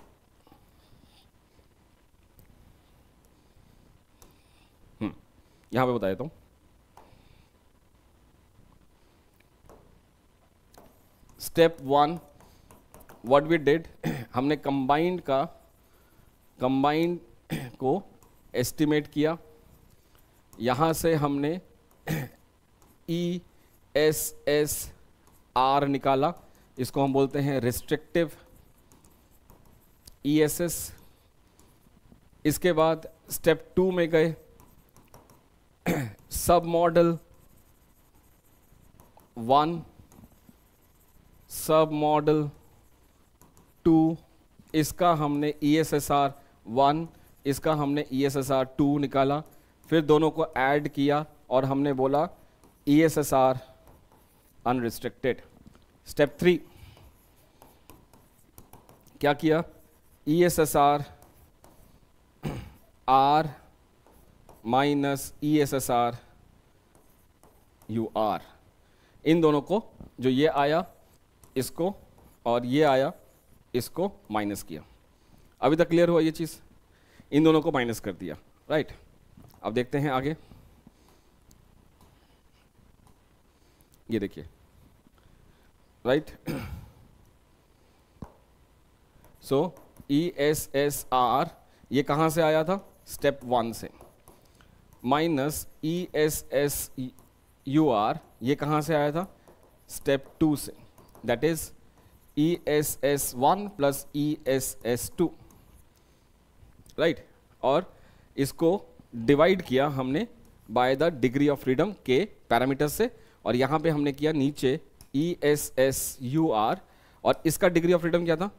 हम्म, यहां पे बता देता हूँ step one what we did हमने कंबाइंड का कंबाइंड को एस्टिमेट किया यहाँ से हमने ई एस एस आर निकाला इसको हम बोलते हैं रिस्ट्रिक्टिव ई एस एस इसके बाद स्टेप टू में गए sub model one sub model two इसका हमने E S S R one इसका हमने E S S R two निकाला फिर दोनों को ऐड किया और हमने बोला E S S R unrestricted step three क्या किया E S S R R minus E S S R U R इन दोनों को जो ये आया इसको और ये आया इसको माइनस किया अभी तक क्लियर हुआ ये चीज़ इन दोनों को माइनस कर दिया राइट अब देखते हैं आगे ये देखिए right so E S S R ये कहाँ से आया था स्टेप वन से minus E S S U R ये कहाँ से आया था स्टेप टू से that is ESS1 plus ESS2 right right? और इसको डिवाइड किया हमने by the degree of freedom के पैरामीटर से और यहाँ पे हमने किया नीचे E S S U R और इसका डिग्री ऑफ फ्रीडम क्या था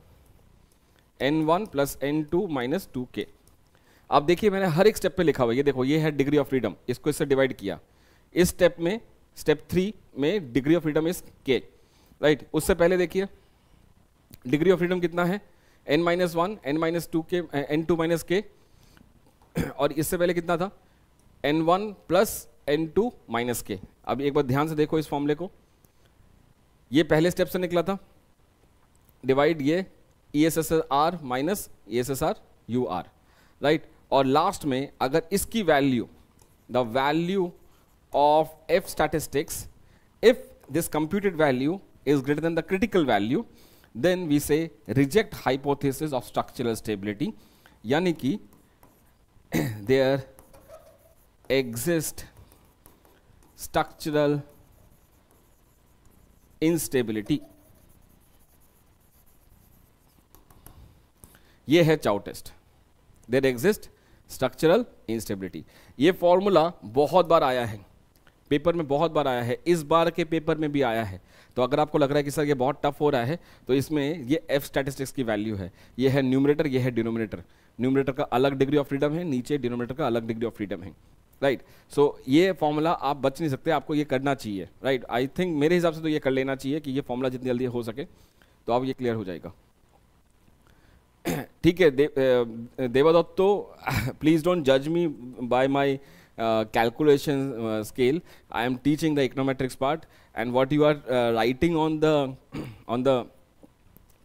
N one plus N two minus two K अब देखिए मैंने हर एक स्टेप पे लिखा हुआ ये देखो ये है डिग्री ऑफ फ्रीडम इसको इससे डिवाइड किया इस स्टेप में स्टेप थ्री में degree of freedom is K right उससे पहले देखिए डिग्री ऑफ फ्रीडम कितना है N minus one N minus two K N two minus K और इससे पहले कितना था N one plus N two minus K अब एक बार ध्यान से देखो इस फॉर्मूले को ये पहले स्टेप से निकला था डिवाइड ये E S S R minus E S S R U R right और लास्ट में अगर इसकी value the value of F statistics if this computed value is greater than the critical value, then we say reject hypothesis of structural stability. यानी कि there exist structural instability. ये है Chow test there exist structural instability ये formula बहुत बार आया है paper में बहुत बार आया है इस बार के पेपर में भी आया है तो अगर आपको लग रहा है कि सर ये बहुत टफ हो रहा है तो इसमें ये एफ स्टैटिस्टिक्स की वैल्यू है ये है न्यूमरेटर ये है डिनोमिनेटर न्यूमरेटर का अलग डिग्री ऑफ फ्रीडम है नीचे डिनोमिनेटर का अलग डिग्री ऑफ फ्रीडम है राइट right. सो so, ये फॉर्मूला आप बच नहीं सकते आपको ये करना चाहिए राइट आई थिंक मेरे हिसाब से तो ये कर लेना चाहिए कि ये फॉर्मूला जितनी जल्दी हो सके तो आप ये क्लियर हो जाएगा ठीक है दे, देवादत्तो प्लीज़ डोंट जज me by my Uh, calculation uh, scale. I am teaching the econometrics part, and what you are uh, writing on the on the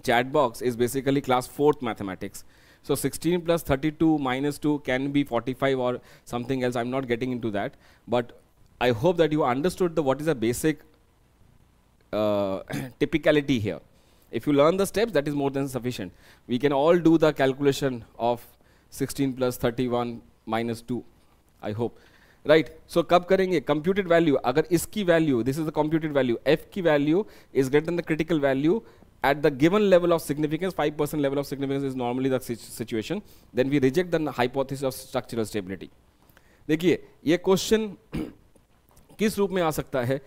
chat box is basically class fourth mathematics. So 16 plus 32 minus 2 can be 45 or something else. I'm not getting into that. But I hope that you understood the what is the basic uh, typicality here. If you learn the steps, that is more than sufficient. We can all do the calculation of 16 plus 31 minus 2. I hope right so कब करेंगे computed value अगर इसकी वैल्यू this is the computed value F की value is greater the critical value at the given level of significance, 5% level of significance is normally the situation, then we reject the hypothesis of structural stability देखिए ये question किस रूप में आ सकता है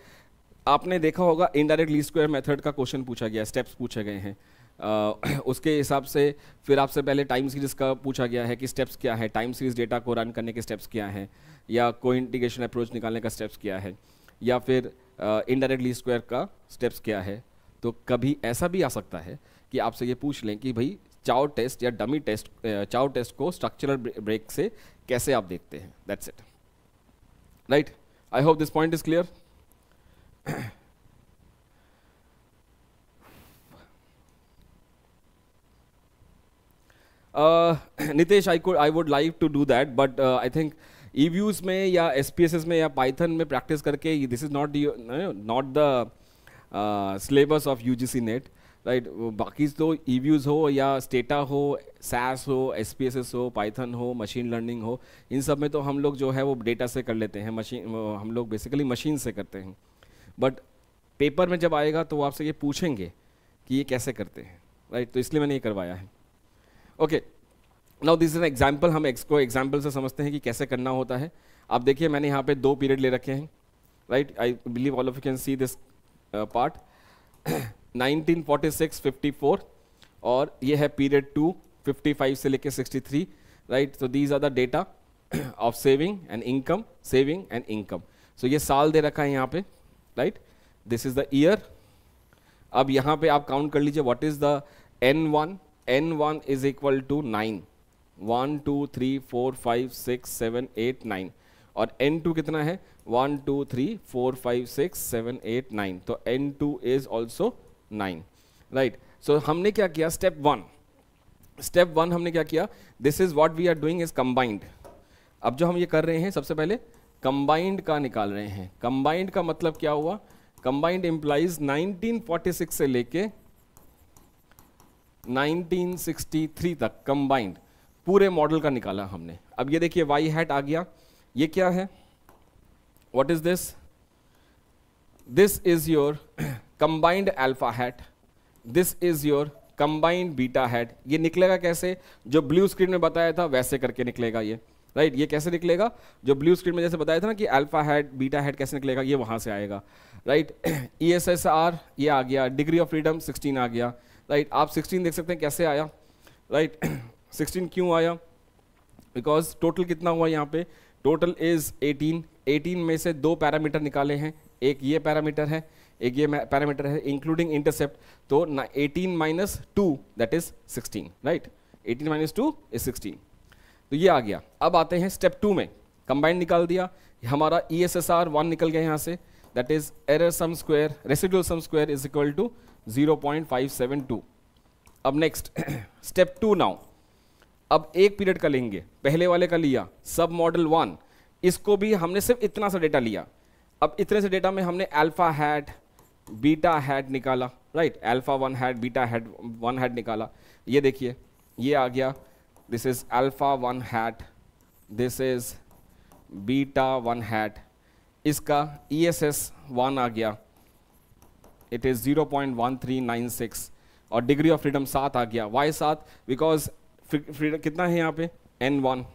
आपने देखा होगा इनडायरेक्ट लीस्ट स्क्वायर मेथड का क्वेश्चन पूछा गया स्टेप्स पूछे गए हैं उसके हिसाब से फिर आपसे पहले टाइम सीरीज़ का पूछा गया है कि स्टेप्स क्या है टाइम सीरीज़ डेटा को रन करने के स्टेप्स क्या हैं या को इंटीग्रेशन अप्रोच निकालने का स्टेप्स क्या है या फिर इनडायरेक्ट ली स्क्वायर का स्टेप्स क्या है तो कभी ऐसा भी आ सकता है कि आपसे ये पूछ लें कि भाई चाओ टेस्ट या डमी टेस्ट चाओ टेस्ट को स्ट्रक्चरल ब्रेक से कैसे आप देखते हैं that's it right I hope this point is clear Nitesh I I would like to do that but I think EViews में या एस में या पाइथन में प्रैक्टिस करके this is not not the syllabus of U G C NET right बाकी तो ई e views हो या स्टेटा हो सैस हो एस पी एस एस हो पाइथन हो मशीन लर्निंग हो इन सब में तो हम लोग जो है वो डेटा से कर लेते हैं मशीन हम लोग बेसिकली मशीन से करते हैं बट पेपर में जब आएगा तो वो आपसे ये पूछेंगे कि ये कैसे करते हैं राइट right? तो इसलिए मैंने ये करवाया है okay now this is an example हम एक्स को एग्जाम्पल से समझते हैं कि कैसे करना होता है आप देखिए मैंने यहाँ पे दो पीरियड ले रखे हैं right I believe all of you can see this part 1946 54 और ये है पीरियड टू 55 से लेके 63 राइट तो these are the data of saving and income saving and income so ये साल दे रखा है यहाँ पे right this is the year अब यहाँ पे आप काउंट कर लीजिए what is the N one N one is equal to nine one two three four five six seven eight nine और एन टू कितना है one two three four five six seven eight nine तो N two is also nine right so हमने क्या किया step one step one हमने क्या किया this is what we are doing is combined अब जो हम ये कर रहे हैं सबसे पहले कंबाइंड का निकाल रहे हैं कंबाइंड का मतलब क्या हुआ कंबाइंड इंप्लाइज 1946 से लेके 1963 तक कंबाइंड पूरे मॉडल का निकाला हमने अब ये देखिए वाई हैट आ गया ये क्या है what is this this is your combined alpha hat this is your combined beta hat ये निकलेगा कैसे जो ब्लू स्क्रीन में बताया था वैसे करके निकलेगा ये राइट right? ये कैसे निकलेगा जो ब्लू स्क्रीन में जैसे बताया था ना कि अल्फा हैड बीटा हैड कैसे निकलेगा ये वहां से आएगा right E S S R ये आ गया डिग्री ऑफ फ्रीडम 16 आ गया राइट आप 16 देख सकते हैं कैसे आया राइट right? 16 क्यों आया बिकॉज टोटल कितना हुआ यहाँ पे टोटल इज 18 18 में से दो पैरामीटर निकाले हैं एक ये पैरामीटर है एक ये पैरामीटर है इंक्लूडिंग इंटरसेप्ट तो ना eighteen minus two that is sixteen right eighteen minus two is sixteen तो ये आ गया अब आते हैं स्टेप टू में कंबाइंड निकाल दिया हमारा E S S R one निकल गया यहाँ से that is error sum square residual sum square is equal to 0.572 अब नेक्स्ट स्टेप टू नाउ अब एक पीरियड का लेंगे पहले वाले का लिया सब मॉडल वन इसको भी हमने सिर्फ इतना सा डेटा लिया अब इतने से डेटा में हमने अल्फा हैट बीटा हैट निकाला right alpha one hat beta hat one hat निकाला ये देखिए ये आ गया this is alpha one hat this is beta one hat इसका ई एस एस वन आ गया इट इज़ सिक्स और डिग्री ऑफ फ्रीडम सात आ गया वाई सात बिकॉज फ्रीडम कितना है यहाँ पे N one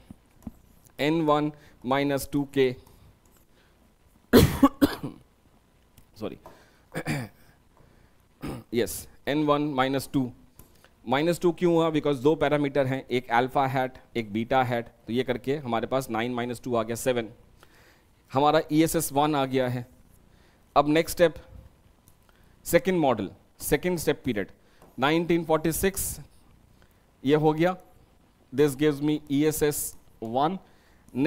N one minus two K sorry yes N one minus two minus two क्यों हुआ बिकॉज दो पैरामीटर हैं एक अल्फा हैट एक बीटा हैट तो ये करके हमारे पास नाइन माइनस टू आ गया सेवन हमारा ई एस एस वन आ गया है अब next step second model second step period 1946 ये हो गया this gives me E S S one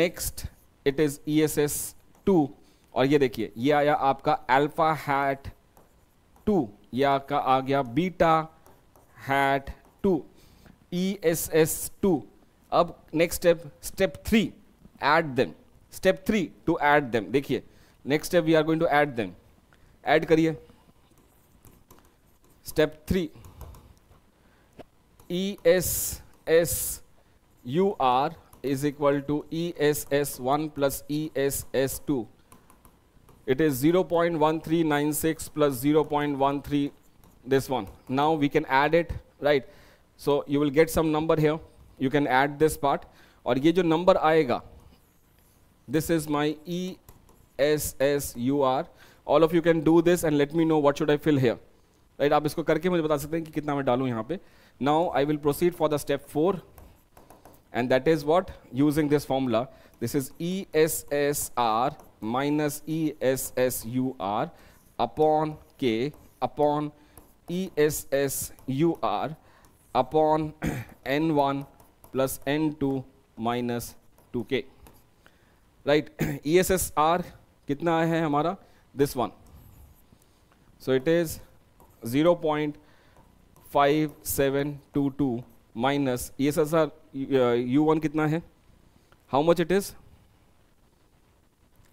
next it is E S S two और ये देखिए ये आया आपका अल्फा हैट टू ये आपका आ गया beta hat two E S S two अब next step step three add them step three two add them देखिए next step we are going to add them add करिए Step 3 ESSUR is equal to ESS1 plus ESS2. It is 0.1396 plus 0.13 this one. Now we can add it, right? So you will get some number here. You can add this part. Or ये जो number आएगा, this is my ESSUR. All of you can do this and let me know what should I fill here. Right आप इसको करके मुझे बता सकते हैं कि कितना मैं डालू यहां पे now I will proceed for the step four and that is what using this formula this is E S S R minus E S S U R upon K upon E S S U R upon N one plus N two minus two K right E S S R कितना है हमारा this one so it is zero point five seven two two minus ये sir sir U one कितना है how much it is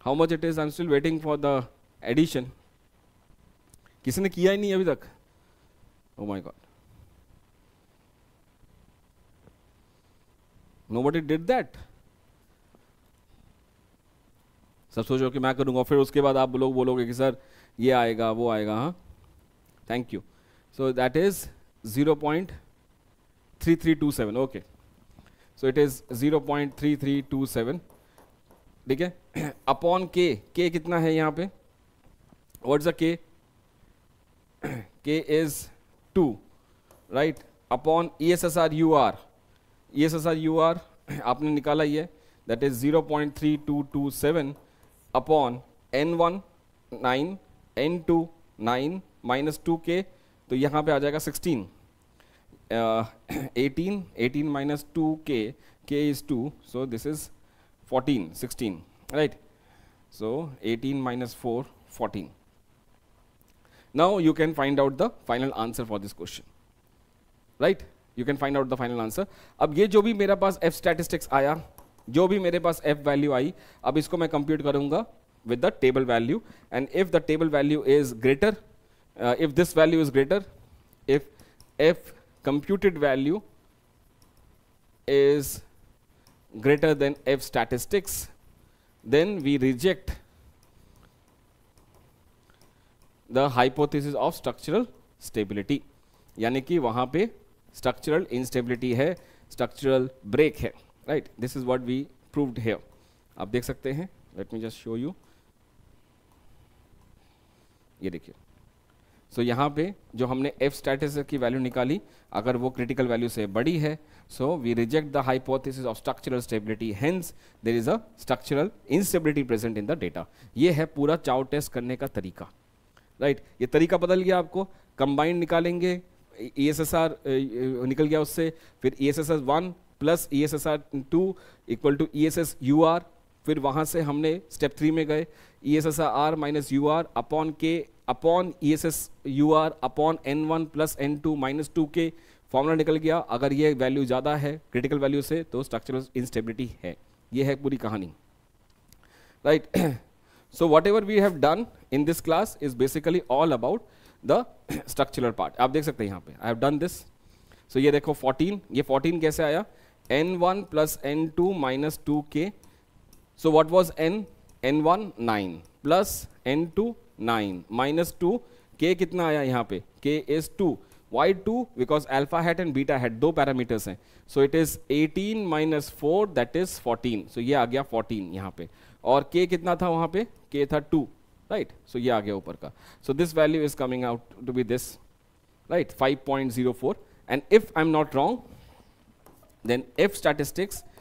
how much it is I am still waiting for the addition किसी ने किया ही नहीं अभी तक oh my god nobody did that सब सोचो कि मैं करूंगा फिर उसके बाद आप लोग बोलोगे कि सर ये आएगा वो आएगा हाँ thank you so that is 0.3327 okay so it is 0.3327 ठीक है अपॉन के के कितना है यहाँ पे what is K K is two right upon E S S R U R E S S R U R आपने निकाला ये that is 0.3227 upon N one nine N two nine minus two K तो यहाँ पे आ जाएगा sixteen eighteen eighteen minus two K K is two so this is 14, 16, right so 18 minus four fourteen now you can find out the final answer for this question right you can find out the final answer अब ये जो भी मेरा पास F statistics आया जो भी मेरे पास F value आई अब इसको मैं कंप्यूट करूंगा with the table value and if the table value is greater uh, if this value is greater if f computed value is greater than f statistics then we reject the hypothesis of structural stability यानी कि वहाँ पे structural instability है structural break है right this is what we proved here आप देख सकते हैं let me just show you ये देखिए सो so, यहाँ पे जो हमने एफ स्टैटिस की वैल्यू निकाली अगर वो क्रिटिकल वैल्यू से बड़ी है so we reject the hypothesis of structural stability hence there is a structural instability present in the data ये है पूरा चाव टेस्ट करने का तरीका राइट right? ये तरीका बदल गया आपको कंबाइंड निकालेंगे ई एस एस आर निकल गया उससे फिर E S S S one plus E S S R two equal to E S S U R फिर वहाँ से हमने स्टेप थ्री में गए E S S R minus U R upon K upon E S S U R upon N one plus N two minus two K formula निकल गया अगर ये वैल्यू ज़्यादा है क्रिटिकल वैल्यू से तो स्ट्रक्चरल इंस्टेबिलिटी है ये है पूरी कहानी right so whatever we have done in this class is basically all about the structural part आप देख सकते हैं यहाँ पे I have done this so ये देखो 14 ये 14 कैसे आया n one plus N two minus two के So what was n? n1 9 plus n2 9 minus 2 k कितना आया यहाँ पे k is 2 why 2 because alpha hat and beta hat दो parameters हैं so it is 18 minus 4 that is 14 so ये आ गया 14 यहाँ पे और k कितना था वहाँ पे k था 2 right so ये आ गया ऊपर का so this value is coming out to be this right 5.04 and if I'm not wrong then F statistics 5.04.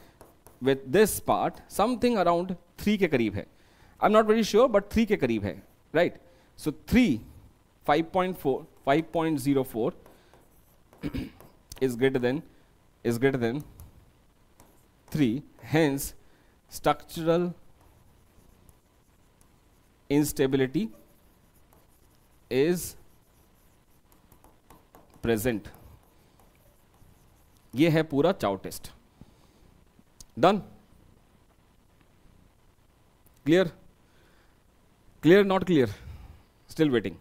With this part something around three के करीब है I am not very sure but three के करीब है right so three five point four five point zero four is greater than is greater than three hence structural instability is present ये है पूरा Chow test done clear clear not clear still waiting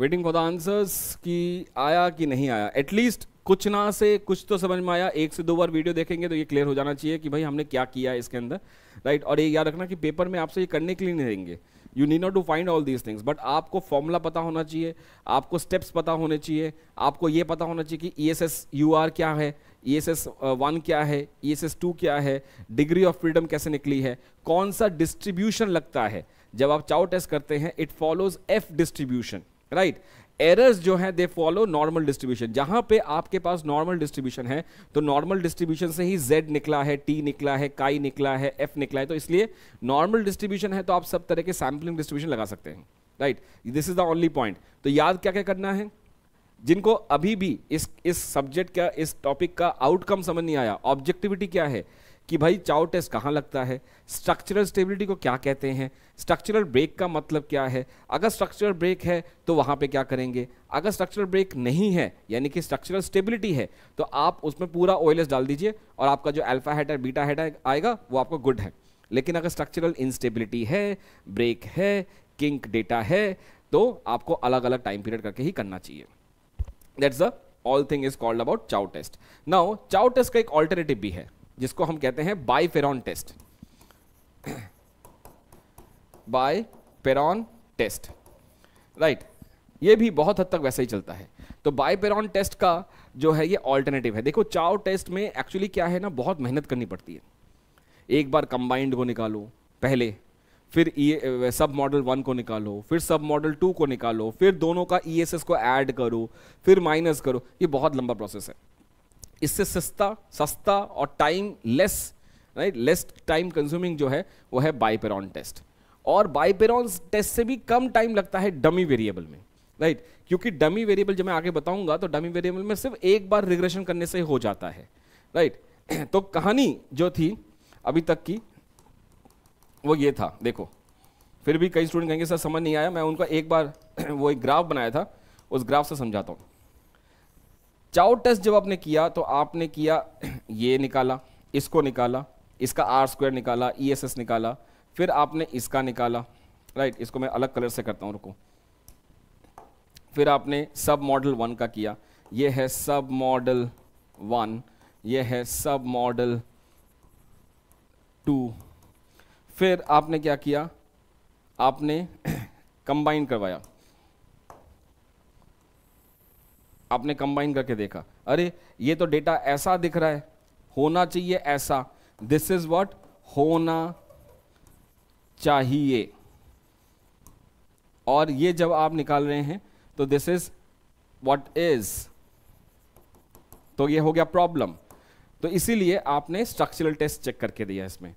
waiting for the answers की आया कि नहीं आया at least कुछ ना से कुछ तो समझ में आया एक से दो बार वीडियो देखेंगे तो ये क्लियर हो जाना चाहिए कि भाई हमने क्या किया इसके अंदर राइट और ये याद रखना कि पेपर में आपसे ये करने के लिए नहीं देंगे you need not to find all these things but आपको फॉर्मूला पता होना चाहिए आपको स्टेप्स पता होने चाहिए आपको ये पता होना चाहिए कि E S S U R क्या है ई एस एस वन क्या है ई एस एस टू क्या है डिग्री ऑफ फ्रीडम कैसे निकली है कौन सा डिस्ट्रीब्यूशन लगता है जब आप चाओ टेस्ट करते हैं it follows F distribution right errors जो है दे फॉलो नॉर्मल डिस्ट्रीब्यूशन जहां पे आपके पास नॉर्मल डिस्ट्रीब्यूशन है तो नॉर्मल डिस्ट्रीब्यूशन से ही जेड निकला है टी निकला है काई निकला है एफ निकला है तो इसलिए नॉर्मल डिस्ट्रीब्यूशन है तो आप सब तरह के सैम्पलिंग डिस्ट्रीब्यूशन लगा सकते हैं right this is the only point तो याद क्या क्या करना है जिनको अभी भी इस इस सब्जेक्ट का इस टॉपिक का आउटकम समझ नहीं आया ऑब्जेक्टिविटी क्या है कि भाई चाओ टेस्ट कहाँ लगता है स्ट्रक्चरल स्टेबिलिटी को क्या कहते हैं स्ट्रक्चरल ब्रेक का मतलब क्या है अगर स्ट्रक्चरल ब्रेक है तो वहाँ पे क्या करेंगे अगर स्ट्रक्चरल ब्रेक नहीं है यानी कि स्ट्रक्चरल स्टेबिलिटी है तो आप उसमें पूरा ऑयलेस डाल दीजिए और आपका जो अल्फा हेड है बीटा हेड आएगा वो आपको गुड है लेकिन अगर स्ट्रक्चरल इंस्टेबिलिटी है ब्रेक है किंक डेटा है तो आपको अलग अलग टाइम पीरियड करके ही करना चाहिए that's the all thing is called about Chow test now Chow test का एक ऑल्टरनेटिव भी है जिसको हम कहते हैं Bai Perron test Bai Perron test right ये भी बहुत हद तक वैसा ही चलता है तो बाय पेरॉन टेस्ट का जो है ये ऑल्टरनेटिव है देखो चाव टेस्ट में एक्चुअली क्या है ना बहुत मेहनत करनी पड़ती है एक बार कंबाइंड को निकालो पहले फिर ई सब मॉडल वन को निकालो फिर सब मॉडल टू को निकालो फिर दोनों का ई e को ऐड करो फिर माइनस करो ये बहुत लंबा प्रोसेस है इससे सस्ता सस्ता और time less right less time consuming जो है वो है बाइपेरॉन टेस्ट और बाइपेरॉन टेस्ट से भी कम टाइम लगता है डमी वेरिएबल में राइट right? क्योंकि डमी वेरिएबल जब मैं आगे बताऊंगा तो डमी वेरिएबल में सिर्फ एक बार रिग्रेशन करने से हो जाता है राइट right? तो कहानी जो थी अभी तक की वो ये था देखो फिर भी कई स्टूडेंट कहेंगे सर समझ नहीं आया मैं उनका एक बार वो एक ग्राफ बनाया था उस ग्राफ से समझाता हूँ चाओ टेस्ट जब आपने किया तो आपने किया ये निकाला इसको निकाला इसका आर स्क्वायर निकाला ई एस एस निकाला फिर आपने इसका निकाला राइट इसको मैं अलग कलर से करता हूँ रुको फिर आपने सब मॉडल वन का किया ये है सब मॉडल वन ये है सब मॉडल टू फिर आपने क्या किया आपने कंबाइन करवाया आपने कंबाइन करके देखा अरे ये तो डेटा ऐसा दिख रहा है होना चाहिए ऐसा दिस इज वॉट होना चाहिए और ये जब आप निकाल रहे हैं तो दिस इज वॉट इज तो ये हो गया प्रॉब्लम तो इसीलिए आपने स्ट्रक्चरल टेस्ट चेक करके दिया इसमें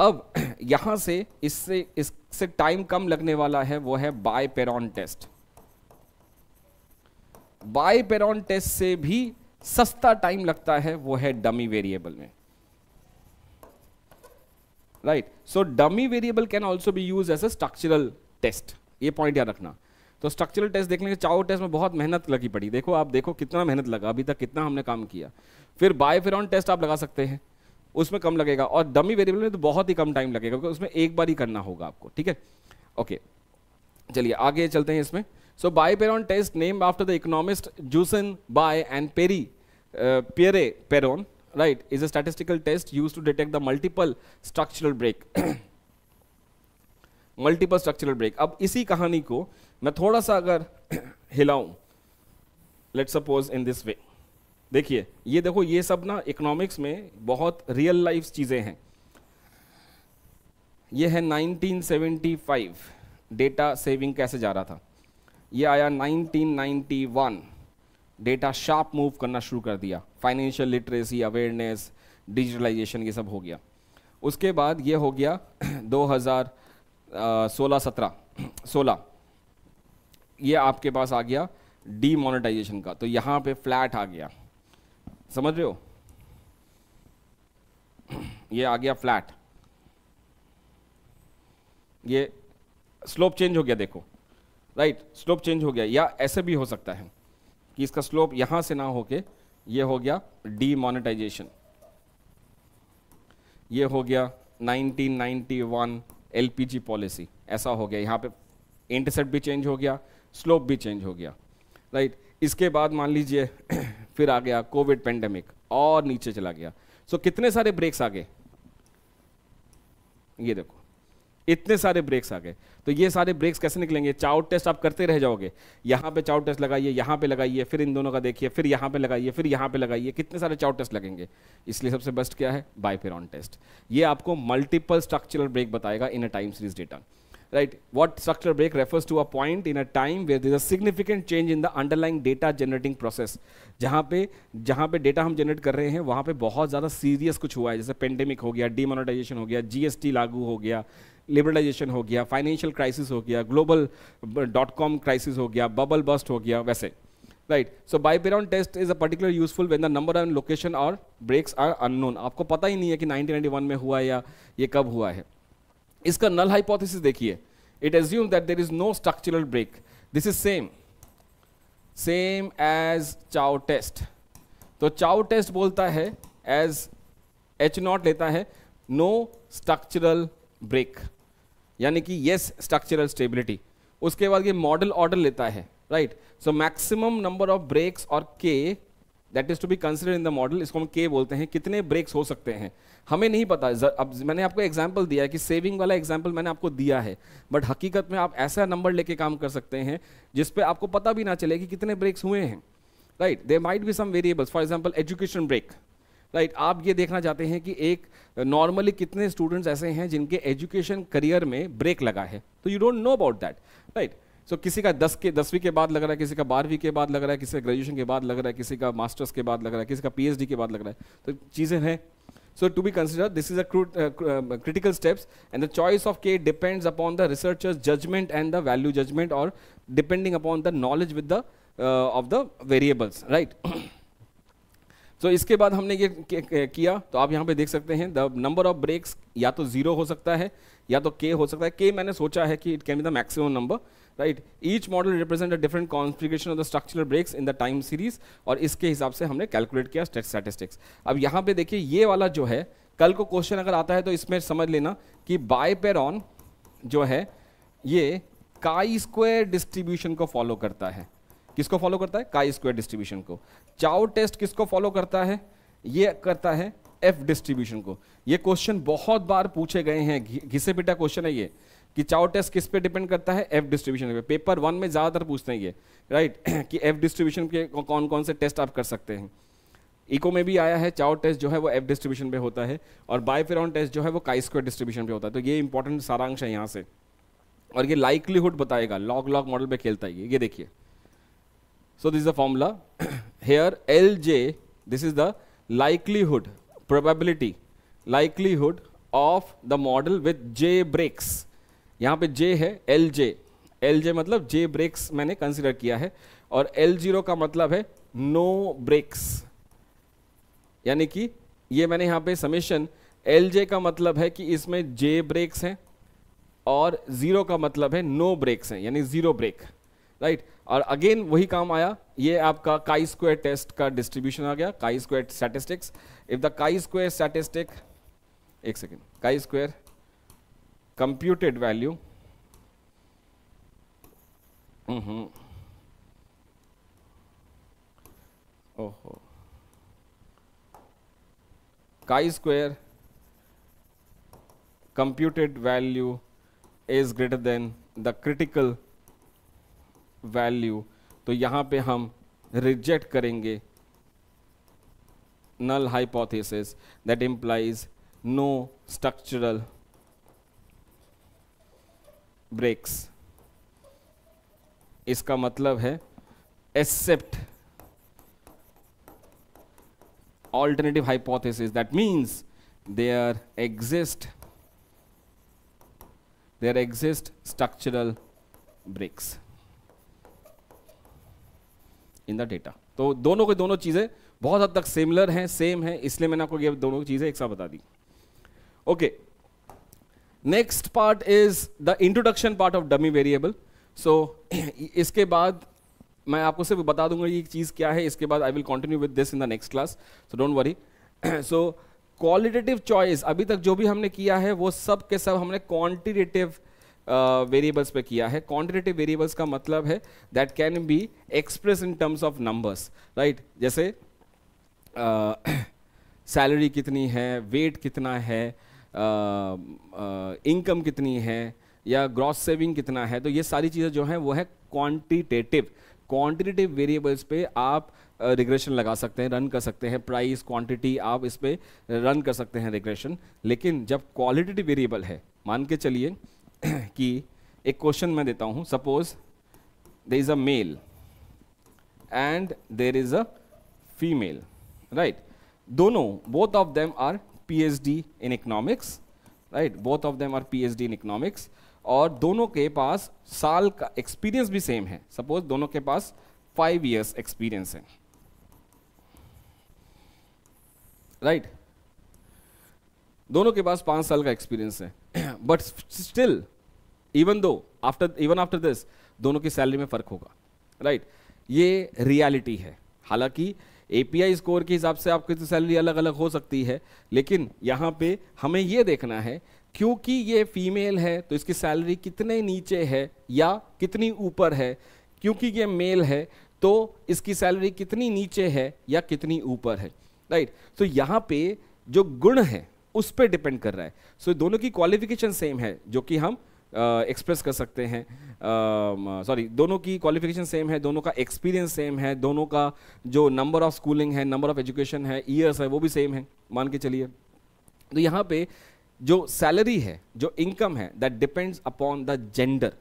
अब यहां से इससे इससे टाइम कम लगने वाला है वो है Bai Perron test Perron test से भी सस्ता टाइम लगता है वो है डमी वेरिएबल में right so dummy variable can also be use as a structural test ये पॉइंट याद रखना तो स्ट्रक्चरल टेस्ट देखने के चाओ टेस्ट में बहुत मेहनत लगी पड़ी देखो आप देखो कितना मेहनत लगा अभी तक कितना हमने काम किया फिर बायोफेरॉन टेस्ट आप लगा सकते हैं उसमें कम लगेगा और डमी वेरिएबल में तो बहुत ही कम टाइम लगेगा क्योंकि उसमें एक बार ही करना होगा आपको ठीक है ओके चलिए आगे चलते हैं इसमें So Bay-Peron test named after the economist Jusin Bay and Perry, uh, Pierre Peron, right, is a statistical test used to detect the multiple structural break. Multiple structural break अब इसी कहानी को मैं थोड़ा सा अगर हिलाऊं let suppose in this way देखिए ये देखो ये सब ना इकोनॉमिक्स में बहुत रियल लाइफ चीज़ें हैं ये है 1975 डेटा सेविंग कैसे जा रहा था ये आया 1991 डेटा शार्प मूव करना शुरू कर दिया फाइनेंशियल लिटरेसी अवेयरनेस डिजिटलाइजेशन ये सब हो गया उसके बाद ये हो गया 2016 17 सोलह ये आपके पास आ गया डीमोनेटाइजेशन का तो यहाँ पे फ्लैट आ गया समझ रहे हो ये आ गया फ्लैट ये स्लोप चेंज हो गया देखो राइट स्लोप चेंज हो गया या ऐसे भी हो सकता है कि इसका स्लोप यहां से ना होके ये हो गया डीमोनेटाइजेशन ये हो गया 1991 एलपीजी पॉलिसी ऐसा हो गया यहां पे इंटरसेप्ट भी चेंज हो गया स्लोप भी चेंज हो गया राइट right? इसके बाद मान लीजिए फिर आ गया कोविड पेंडेमिक और नीचे चला गया सो so, कितने सारे ब्रेक्स आ गए ये देखो इतने सारे ब्रेक्स आ गए तो ये सारे ब्रेक्स कैसे निकलेंगे चाउट टेस्ट आप करते रह जाओगे यहाँ पे चाउट टेस्ट लगाइए यहाँ पे लगाइए फिर इन दोनों का देखिए फिर यहाँ पे लगाइए फिर यहाँ पे लगाइए कितने सारे चाउट टेस्ट लगेंगे इसलिए सबसे बेस्ट क्या है बायफेरॉन टेस्ट ये आपको मल्टीपल स्ट्रक्चरल ब्रेक बताएगा in a time series data right what structure break refers to a point in a time where there a significant change in the the data generating process process जहाँ पे जहाँ पे data हम generate कर रहे हैं वहाँ पे बहुत ज़्यादा सीरियस कुछ हुआ है जैसे पेंडेमिक हो गया डिमोनेटाइजेशन हो गया जीएसटी लागू हो गया लिबरलाइजेशन हो गया फाइनेंशियल क्राइसिस हो गया ग्लोबल डॉट कॉम क्राइसिस हो गया बबल बस्ट हो गया वैसे right so Bai Perron test is a particular useful when the number and location और ब्रेक्स आर अननोन आपको पता ही नहीं है कि 1991 में हुआ या ये कब हुआ है इसका नल हाइपोथेसिस देखिए it assume that there is no structural break this is same same as Chow test तो चाओ टेस्ट बोलता है एज एच नॉट लेता है नो स्ट्रक्चरल ब्रेक यानी कि येस स्ट्रक्चरल स्टेबिलिटी उसके बाद ये मॉडल ऑर्डर लेता है right so maximum number of breaks और k that is to be consider in the model इसको हम के बोलते हैं कितने ब्रेक्स हो सकते हैं हमें नहीं पता अब मैंने आपको एग्जाम्पल दिया है कि सेविंग वाला एग्जाम्पल मैंने आपको दिया है बट हकीकत में आप ऐसा नंबर लेके काम कर सकते हैं जिस पे आपको पता भी ना चले कि कितने ब्रेक्स हुए हैं right they might be some variables for example education break right right? आप ये देखना चाहते हैं कि एक नॉर्मली uh, कितने स्टूडेंट्स ऐसे हैं जिनके एजुकेशन करियर में ब्रेक लगा है तो you don't know about that right so किसी का दस के दसवीं के बाद लग रहा है किसी का बारहवीं के बाद लग रहा है किसी का ग्रेजुएशन के बाद लग रहा है किसी का मास्टर्स के बाद लग रहा है किसी का पीएचडी के बाद लग रहा है तो चीजें हैं so to be consider this is a critical steps and the choice of k depends upon the researchers judgement and the value judgement और depending upon the knowledge with the of the variables right तो so, इसके बाद हमने ये किया तो आप यहाँ पे देख सकते हैं द नंबर ऑफ ब्रेक्स या तो जीरो हो सकता है या तो के हो सकता है के मैंने सोचा है कि it can be the maximum number right each model represent a different complication of the structural breaks in the time series और इसके हिसाब से हमने कैलकुलेट किया स्टैटिस्टिक्स अब यहाँ पे देखिए ये वाला जो है कल को क्वेश्चन अगर आता है तो इसमें समझ लेना कि ऑन जो है ये काई स्क्वायर डिस्ट्रीब्यूशन को फॉलो करता है किसको फॉलो करता है काई स्क्वायर डिस्ट्रीब्यूशन को चाओ टेस्ट किसको फॉलो करता है ये करता है एफ डिस्ट्रीब्यूशन को ये क्वेश्चन बहुत बार पूछे गए हैं घिसे पिटा क्वेश्चन है ये कि चाओ टेस्ट किस पे डिपेंड करता है एफ डिस्ट्रीब्यूशन पे पेपर वन में ज़्यादातर पूछते हैं ये राइट कि एफ डिस्ट्रीब्यूशन के कौन कौन से टेस्ट आप कर सकते हैं इको में भी आया है चाओ टेस्ट जो है वो एफ डिस्ट्रीब्यूशन पे होता है और बायफेरॉन टेस्ट जो है वो काई स्क्वायर डिस्ट्रीब्यूशन पे होता है तो ये इंपॉर्टेंट सारांश है यहाँ से और ये लाइकलीहुड बताएगा लॉग लॉग मॉडल पे खेलता है ये देखिए So this is the formula. Here Lj, this is the likelihood, probability, likelihood of the model with J breaks. यहाँ पे J है Lj. Lj मतलब J breaks मैंने consider किया है और L0 का मतलब है no breaks, यानी कि ये मैंने यहाँ पे summation Lj का मतलब है कि इसमें J breaks हैं और ज़ीरो का मतलब है no breaks हैं यानी zero break, राइट right? और अगेन वही काम आया ये आपका काई स्क्वायर टेस्ट का डिस्ट्रीब्यूशन आ गया chi square statistics if the chi square statistic एक second chi square computed value ओहो chi square computed value is greater than the critical value तो यहाँ पे हम रिजेक्ट करेंगे null hypothesis that implies no structural breaks इसका मतलब है accept alternative hypothesis that means there exist there exist structural breaks in the data तो दोनों के दोनों चीज़ें बहुत हद तक सिमिलर हैं सेम है इसलिए मैंने आपको ये दोनों चीज़ें एक साथ बता दी okay next part is the introduction part of dummy variable so इसके बाद मैं आपको सिर्फ बता दूंगा ये चीज़ क्या है इसके बाद I will continue with this in the next class so don't worry so qualitative choice अभी तक जो भी हमने किया है वो सब के सब हमने क्वांटिटेटिव वेरिएबल्स uh, पे किया है क्वान्टिटेटिव वेरिएबल्स का मतलब है that can be express in terms of numbers right जैसे सैलरी uh, कितनी है वेट कितना है इनकम uh, uh, कितनी है या ग्रॉस सेविंग कितना है तो ये सारी चीज़ें जो हैं वो है क्वांटिटेटिव क्वांटिटेटिव वेरिएबल्स पे आप रिग्रेशन uh, लगा सकते हैं रन कर सकते हैं प्राइस क्वांटिटी आप इस पर रन कर सकते हैं रिग्रेशन लेकिन जब क्वालिटेटिव वेरिएबल है मान के चलिए कि एक क्वेश्चन मैं देता हूं suppose there is a male and there is a female right दोनों both of them are PhD in economics right both of them are PhD in economics और दोनों के पास साल का एक्सपीरियंस भी सेम है सपोज दोनों के पास फाइव इयर्स एक्सपीरियंस है राइट right? दोनों के पास पांच साल का एक्सपीरियंस है but still even though after even after this दोनों की सैलरी में फ़र्क होगा राइट right? ये रियलिटी है हालांकि एपीआई स्कोर के हिसाब से आपकी तो सैलरी अलग अलग हो सकती है लेकिन यहाँ पे हमें ये देखना है क्योंकि ये फीमेल है तो इसकी सैलरी कितने नीचे है या कितनी ऊपर है क्योंकि ये मेल है तो इसकी सैलरी कितनी नीचे है या कितनी ऊपर है राइट right? तो यहाँ पे जो गुण है उस पर डिपेंड कर रहा है सो so, दोनों की क्वालिफिकेशन सेम है जो कि हम एक्सप्रेस कर सकते हैं सॉरी दोनों की क्वालिफिकेशन सेम है दोनों का एक्सपीरियंस सेम है दोनों का जो नंबर ऑफ स्कूलिंग है नंबर ऑफ एजुकेशन है ईयर्स है वो भी सेम है मान के चलिए तो यहाँ पे जो सैलरी है जो इनकम है that depends upon the gender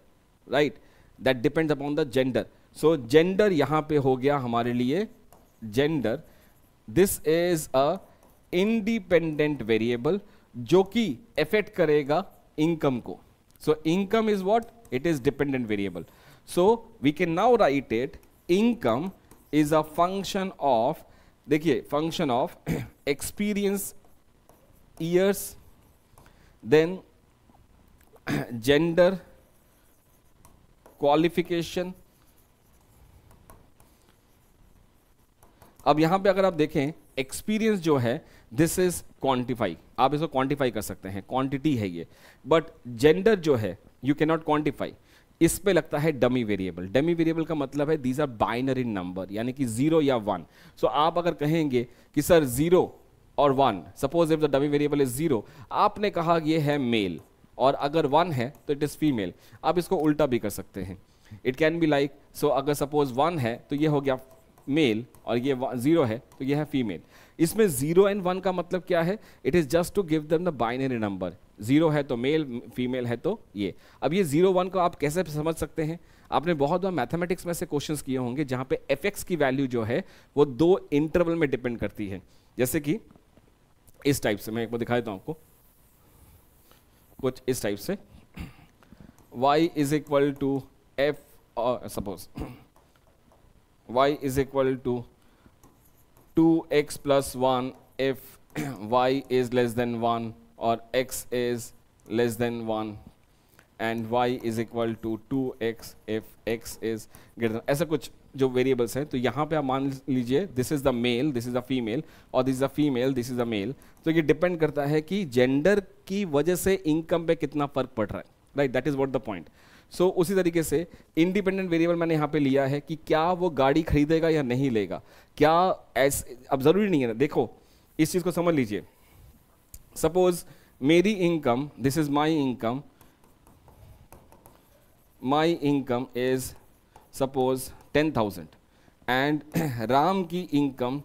right that depends upon the gender so gender यहाँ पे हो गया हमारे लिए gender this is a independent variable जो कि इफेक्ट करेगा इनकम को So income is what? It is dependent variable. So we can now write it income is a function of dekhiye function of experience years then gender qualification अब यहां पे अगर आप देखें एक्सपीरियंस जो है दिस इज क्वांटिफाई आप इसको क्वांटिफाई कर सकते हैं क्वांटिटी है ये बट जेंडर जो है यू कैन नॉट क्वांटिफाई इस पे लगता है डमी वेरिएबल डमी वेरिएबल का मतलब है दीज आर बाइनरी नंबर यानी कि जीरो या वन सो so, आप अगर कहेंगे कि सर जीरो और one suppose if the dummy variable is zero आपने कहा ये है मेल और अगर वन है तो इट इज़ फीमेल आप इसको उल्टा भी कर सकते हैं it can be like so अगर सपोज वन है तो ये हो गया मेल और ये जीरो है तो ये है फीमेल इसमें जीरो एंड वन का मतलब क्या है it is just to give them the binary number zero है तो मेल फीमेल है तो ये अब ये जीरो वन को आप कैसे समझ सकते हैं आपने बहुत बार मैथमेटिक्स में से क्वेश्चंस किए होंगे जहां पे एफ की वैल्यू जो है वो दो इंटरवल में डिपेंड करती है जैसे कि इस टाइप से मैं एक बार दिखा देता हूं आपको कुछ इस टाइप से y is equal to F suppose y is equal to two x plus one if y is less than one और x is less than one and y is equal to two x if x is greater ऐसा कुछ जो variables हैं तो यहाँ पे आप मान लीजिए this is the male this is the female और this is the female this is the male तो ये डिपेंड करता है कि जेंडर की वजह से इनकम पे कितना फर्क पड़ रहा है right that is what the point so so, उसी तरीके से इंडिपेंडेंट वेरिएबल मैंने यहाँ पे लिया है कि क्या वो गाड़ी खरीदेगा या नहीं लेगा क्या ऐसे अब ज़रूरी नहीं है ना देखो इस चीज़ को समझ लीजिए सपोज मेरी income this is my income my income is suppose ten thousand and Ram की income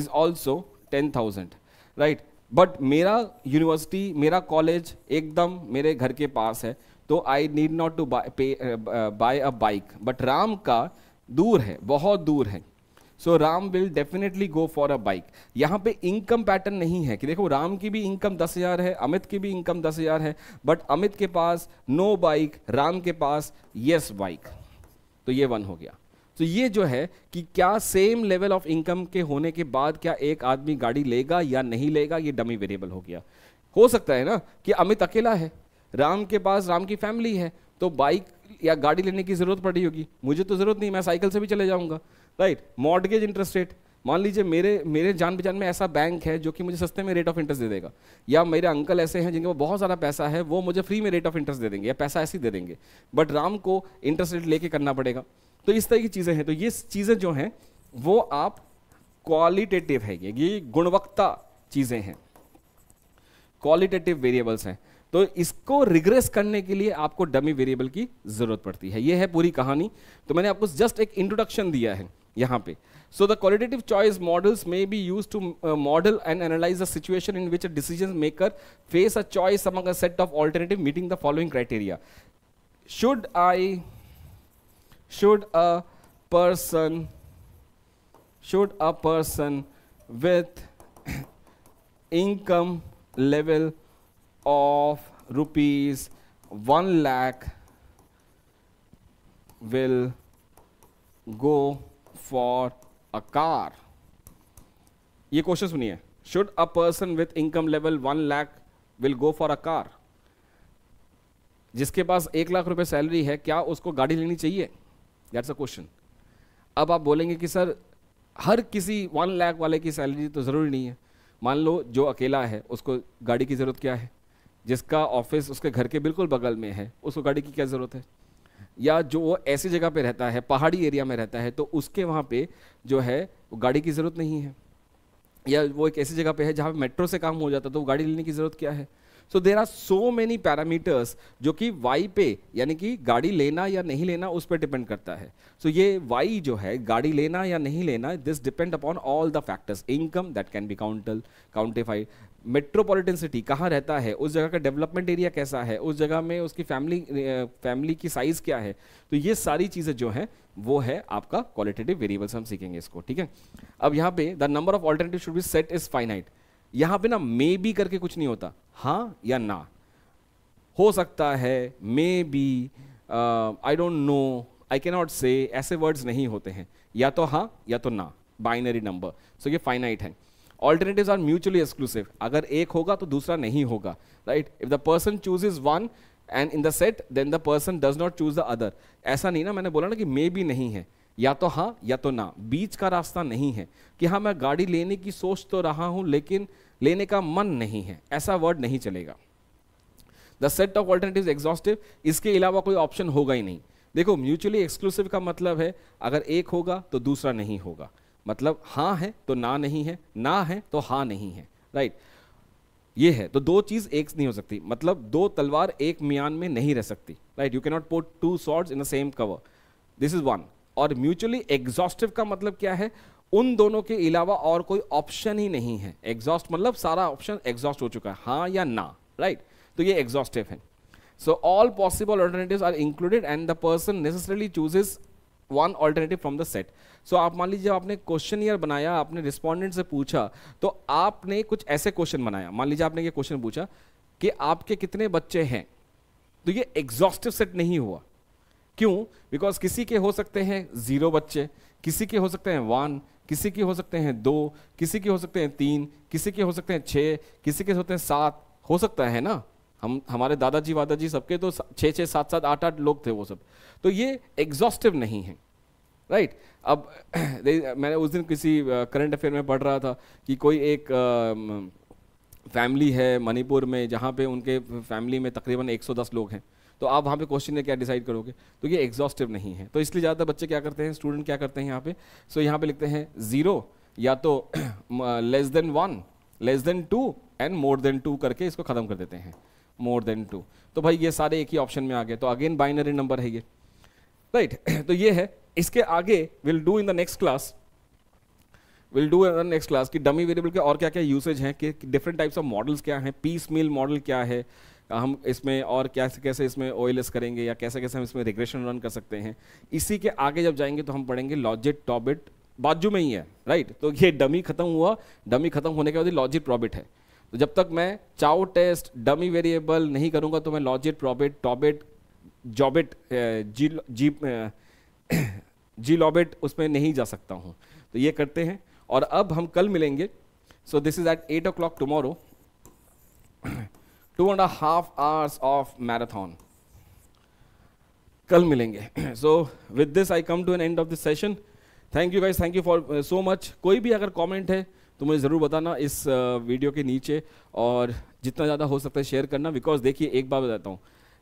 is also ten thousand right but मेरा यूनिवर्सिटी मेरा कॉलेज एकदम मेरे घर के पास है तो I need not to buy a bike but Ram का दूर है बहुत दूर है so Ram will definitely go for a bike यहाँ पे इनकम पैटर्न नहीं है कि देखो राम की भी इनकम दस हज़ार है अमित की भी इनकम दस हज़ार है बट अमित के पास नो बाइक राम के पास यस yes बाइक तो ये वन हो गया तो ये जो है कि क्या सेम लेवल ऑफ इनकम के होने के बाद क्या एक आदमी गाड़ी लेगा या नहीं लेगा ये डमी वेरिएबल हो गया हो सकता है ना कि अमित अकेला है राम के पास राम की फैमिली है तो बाइक या गाड़ी लेने की ज़रूरत पड़ी होगी मुझे तो ज़रूरत नहीं मैं साइकिल से भी चले जाऊंगा राइट मॉडगेज इंटरेस्ट रेट मान लीजिए मेरे मेरे जान पहचान में ऐसा बैंक है जो कि मुझे सस्ते में रेट ऑफ इंटरेस्ट दे देगा या मेरे अंकल ऐसे हैं जिनके पास बहुत सारा पैसा है वो मुझे फ्री में रेट ऑफ इंटरेस्ट दे देंगे या पैसा ऐसे ही दे देंगे बट राम को इंटरेस्ट रेट लेके करना पड़ेगा तो इस तरह की चीजें हैं तो ये चीजें जो हैं वो आप क्वालिटेटिव है ये गुणवत्ता चीजें हैं क्वालिटेटिव वेरिएबल्स हैं तो इसको रिग्रेस करने के लिए आपको डमी वेरिएबल की जरूरत पड़ती है ये है पूरी कहानी तो मैंने आपको जस्ट एक इंट्रोडक्शन दिया है यहां पे so the qualitative choice models may be use to model and analyse the situation in which a decision maker face a choice among set of alternative meeting the following criteria should I should a person should a person with income level of rupees 1 lakh will go for a car ये question सुनिए should a person with income level one lakh will go for a car जिसके पास एक लाख रुपए salary है क्या उसको गाड़ी लेनी चाहिए दैट्स अ क्वेश्चन अब आप बोलेंगे कि सर हर किसी वन लाख वाले की सैलरी तो ज़रूरी नहीं है मान लो जो अकेला है उसको गाड़ी की ज़रूरत क्या है जिसका ऑफिस उसके घर के बिल्कुल बगल में है उसको गाड़ी की क्या ज़रूरत है या जो वो ऐसी जगह पे रहता है पहाड़ी एरिया में रहता है तो उसके वहाँ पे जो है गाड़ी की ज़रूरत नहीं है या वो एक ऐसी जगह पे है जहाँ मेट्रो से काम हो जाता है तो गाड़ी लेने की ज़रूरत क्या है so there are so many parameters जो कि वाई पे यानी कि गाड़ी लेना या नहीं लेना उस पर डिपेंड करता है सो so ये वाई जो है गाड़ी लेना या नहीं लेना this depend upon all the factors income that can be quantal quantified metropolitan city कहाँ रहता है उस जगह का डेवलपमेंट एरिया कैसा है उस जगह में उसकी फैमिली फैमिली की साइज़ क्या है तो ये सारी चीज़ें जो हैं वो है आपका क्वालिटेटिव वेरिएबल्स हम सीखेंगे इसको ठीक है अब यहाँ पे the number of alternative should be set is finite यहां पे ना मे बी करके कुछ नहीं होता हाँ या ना हो सकता है may be I don't know I can not say ऐसे वर्ड्स नहीं होते हैं या तो हाँ या तो ना बाइनरी नंबर सो ये फाइनाइट है ऑल्टरनेटिव आर म्यूचुअली एक्सक्लूसिव अगर एक होगा तो दूसरा नहीं होगा right if the person choose is one and in the set then the person does not choose the other ऐसा नहीं ना मैंने बोला ना कि मे बी नहीं है या तो हाँ या तो ना बीच का रास्ता नहीं है कि हाँ मैं गाड़ी लेने की सोच तो रहा हूं लेकिन लेने का मन नहीं है ऐसा वर्ड नहीं चलेगा the set of alternative exhaustive इसके अलावा कोई ऑप्शन होगा ही नहीं देखो म्यूचुअली एक्सक्लूसिव का मतलब है अगर एक होगा तो दूसरा नहीं होगा मतलब हाँ है तो ना नहीं है ना है तो हाँ नहीं है राइट right? ये है तो दो चीज एक नहीं हो सकती मतलब दो तलवार एक मियान में नहीं रह सकती right you cannot put two swords in the same cover this is one और म्यूचुअली एग्जॉस्टिव का मतलब क्या है उन दोनों के अलावा और कोई ऑप्शन ही नहीं है एग्जॉस्ट मतलब सारा ऑप्शन एग्जॉस्ट हो चुका है हाँ या ना राइट right? तो ये एग्जॉस्टिव है so all possible alternative are included and the person necessarily chooses one alternative from the set so आप मान लीजिए आपने क्वेश्चन ईयर बनाया आपने रिस्पॉन्डेंट से पूछा तो आपने कुछ ऐसे क्वेश्चन बनाया मान लीजिए आपने ये क्वेश्चन पूछा कि आपके कितने बच्चे हैं तो ये एग्जॉस्टिव सेट नहीं हुआ क्यों बिकॉज किसी के हो सकते हैं जीरो बच्चे किसी के हो सकते हैं वन किसी के हो सकते हैं दो किसी के हो सकते हैं तीन किसी के हो सकते हैं छः किसी के होते हैं सात हो सकता है ना हम हमारे दादाजी वादाजी सबके तो छः छः सात सात आठ आठ लोग थे वो सब तो ये एग्जॉस्टिव नहीं है राइट अब मैंने उस दिन किसी करंट अफेयर में पढ़ रहा था कि कोई एक फैमिली है मणिपुर में जहाँ पे उनके फैमिली में तकरीबन 110 लोग हैं तो आप वहाँ पे क्वेश्चन क्या डिसाइड करोगे तो ये एग्जॉस्टिव नहीं है तो इसलिए ज़्यादातर बच्चे क्या करते हैं स्टूडेंट क्या करते हैं यहाँ पे सो so, यहाँ पे लिखते हैं ज़ीरो या तो less than one less than two and more than two करके इसको ख़त्म कर देते हैं मोर देन टू तो भाई ये सारे एक ही ऑप्शन में आ गए तो अगेन बाइनरी नंबर है ये राइट right. तो ये है इसके आगे will do in the next class will do in next class कि डमी वेरिएबल के और क्या क्या यूसेज हैं कि डिफरेंट टाइप्स ऑफ मॉडल्स क्या हैं पीस मील मॉडल क्या है हम इसमें और कैसे कैसे इसमें ओ करेंगे या कैसे कैसे हम इसमें रिग्रेशन रन कर सकते हैं इसी के आगे जब जाएंगे तो हम पढ़ेंगे लॉजिट टॉबिट बाजू में ही है राइट तो ये डमी खत्म हुआ डमी खत्म होने के बाद लॉजिट प्रॉबिट है तो जब तक मैं चाओ टेस्ट डमी वेरिएबल नहीं करूंगा तो मैं लॉजिट प्रॉबिट टॉबिट जॉबिट जी जी जी लॉबिट उसमें नहीं जा सकता हूँ तो ये करते हैं और अब हम कल मिलेंगे so this is at eight o'clock tomorrow two and half hours of marathon कल मिलेंगे so with this I come to an end of this session thank you guys thank you for so much कोई भी अगर comment है तो मुझे ज़रूर बताना इस वीडियो uh, के नीचे और जितना ज़्यादा हो सकता है शेयर करना बिकॉज देखिए एक बात बताता हूँ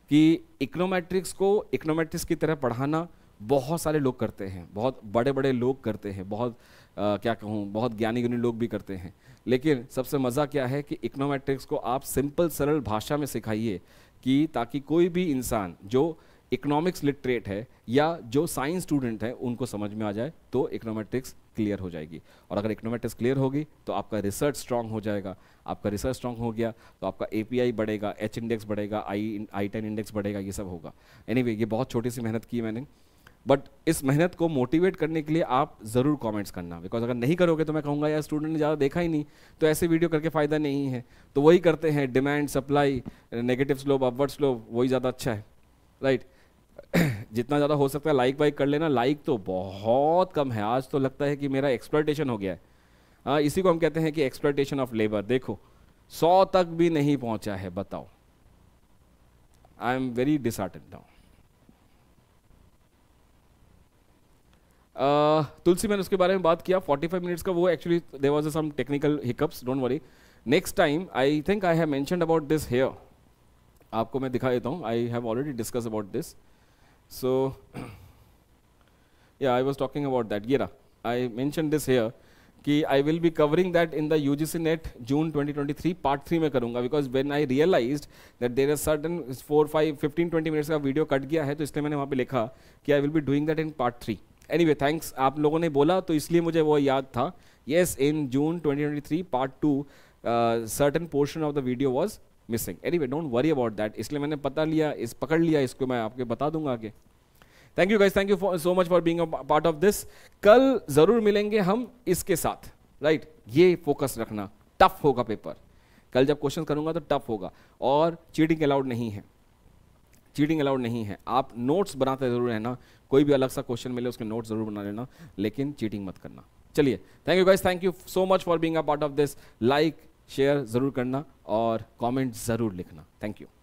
कि इकोनोमेट्रिक्स को इकोनोमेट्रिक्स की तरह पढ़ाना बहुत सारे लोग करते हैं बहुत बड़े बड़े लोग करते हैं बहुत आ, uh, क्या कहूँ बहुत ज्ञानी ज्ञानी लोग भी करते हैं लेकिन सबसे मज़ा क्या है कि इकोनॉमेट्रिक्स को आप सिंपल सरल भाषा में सिखाइए कि ताकि कोई भी इंसान जो इकोनॉमिक्स लिटरेट है या जो साइंस स्टूडेंट है उनको समझ में आ जाए तो इकोनॉमेट्रिक्स क्लियर हो जाएगी और अगर इकोनॉमेट्रिक्स क्लियर होगी तो आपका रिसर्च स्ट्रांग हो जाएगा आपका रिसर्च स्ट्रांग हो गया तो आपका ए बढ़ेगा एच इंडेक्स बढ़ेगा आई आई टेन इंडेक्स बढ़ेगा ये सब होगा एनी anyway, ये बहुत छोटी सी मेहनत की मैंने बट इस मेहनत को मोटिवेट करने के लिए आप ज़रूर कमेंट्स करना बिकॉज अगर नहीं करोगे तो मैं कहूँगा यार स्टूडेंट ने ज़्यादा देखा ही नहीं तो ऐसे वीडियो करके फ़ायदा नहीं है तो वही करते हैं demand supply negative slope upward slope वही ज़्यादा अच्छा है राइट right? जितना ज़्यादा हो सकता है लाइक वाइक कर लेना लाइक तो बहुत कम है आज तो लगता है कि मेरा एक्सप्लोटेशन हो गया है आ, हाँ, इसी को हम कहते हैं कि एक्सप्लोटेशन ऑफ लेबर देखो सौ तक भी नहीं पहुँचा है बताओ I am very disheartened now Tulsi मैंने उसके बारे में बात किया 45 मिनट्स का वो actually there was some technical hiccups don't worry next time I think I have mention about this here आपको मैं दिखा देता हूँ I have already discuss about this so yeah I was talking about that ये रहा I mention this here कि I will be covering that in the U G C NET June twenty twenty three part three में करूंगा because when I realise that there are certain four five fifteen twenty minutes का video cut गया है तो इसलिए मैंने वहाँ पर लिखा कि I will be doing that in part three anyway thanks आप लोगों ने बोला तो इसलिए मुझे वो याद था yes in June twenty twenty three part two certain portion of the video was missing anyway don't worry about that इसलिए मैंने पता लिया इस पकड़ लिया इसको मैं आपके बता दूंगा आगे thank you guys thank you so much for being part of this कल ज़रूर मिलेंगे हम इसके साथ राइट right? ये फोकस रखना टफ होगा पेपर कल जब क्वेश्चन करूंगा तो टफ होगा और चीटिंग अलाउड नहीं है चीटिंग अलाउड नहीं है आप नोट्स बनाते जरूर रहना कोई भी अलग सा क्वेश्चन मिले उसके नोट्स जरूर बना लेना लेकिन चीटिंग मत करना चलिए thank you guys thank you so much for being a part of this like share जरूर करना और कॉमेंट जरूर लिखना थैंक यू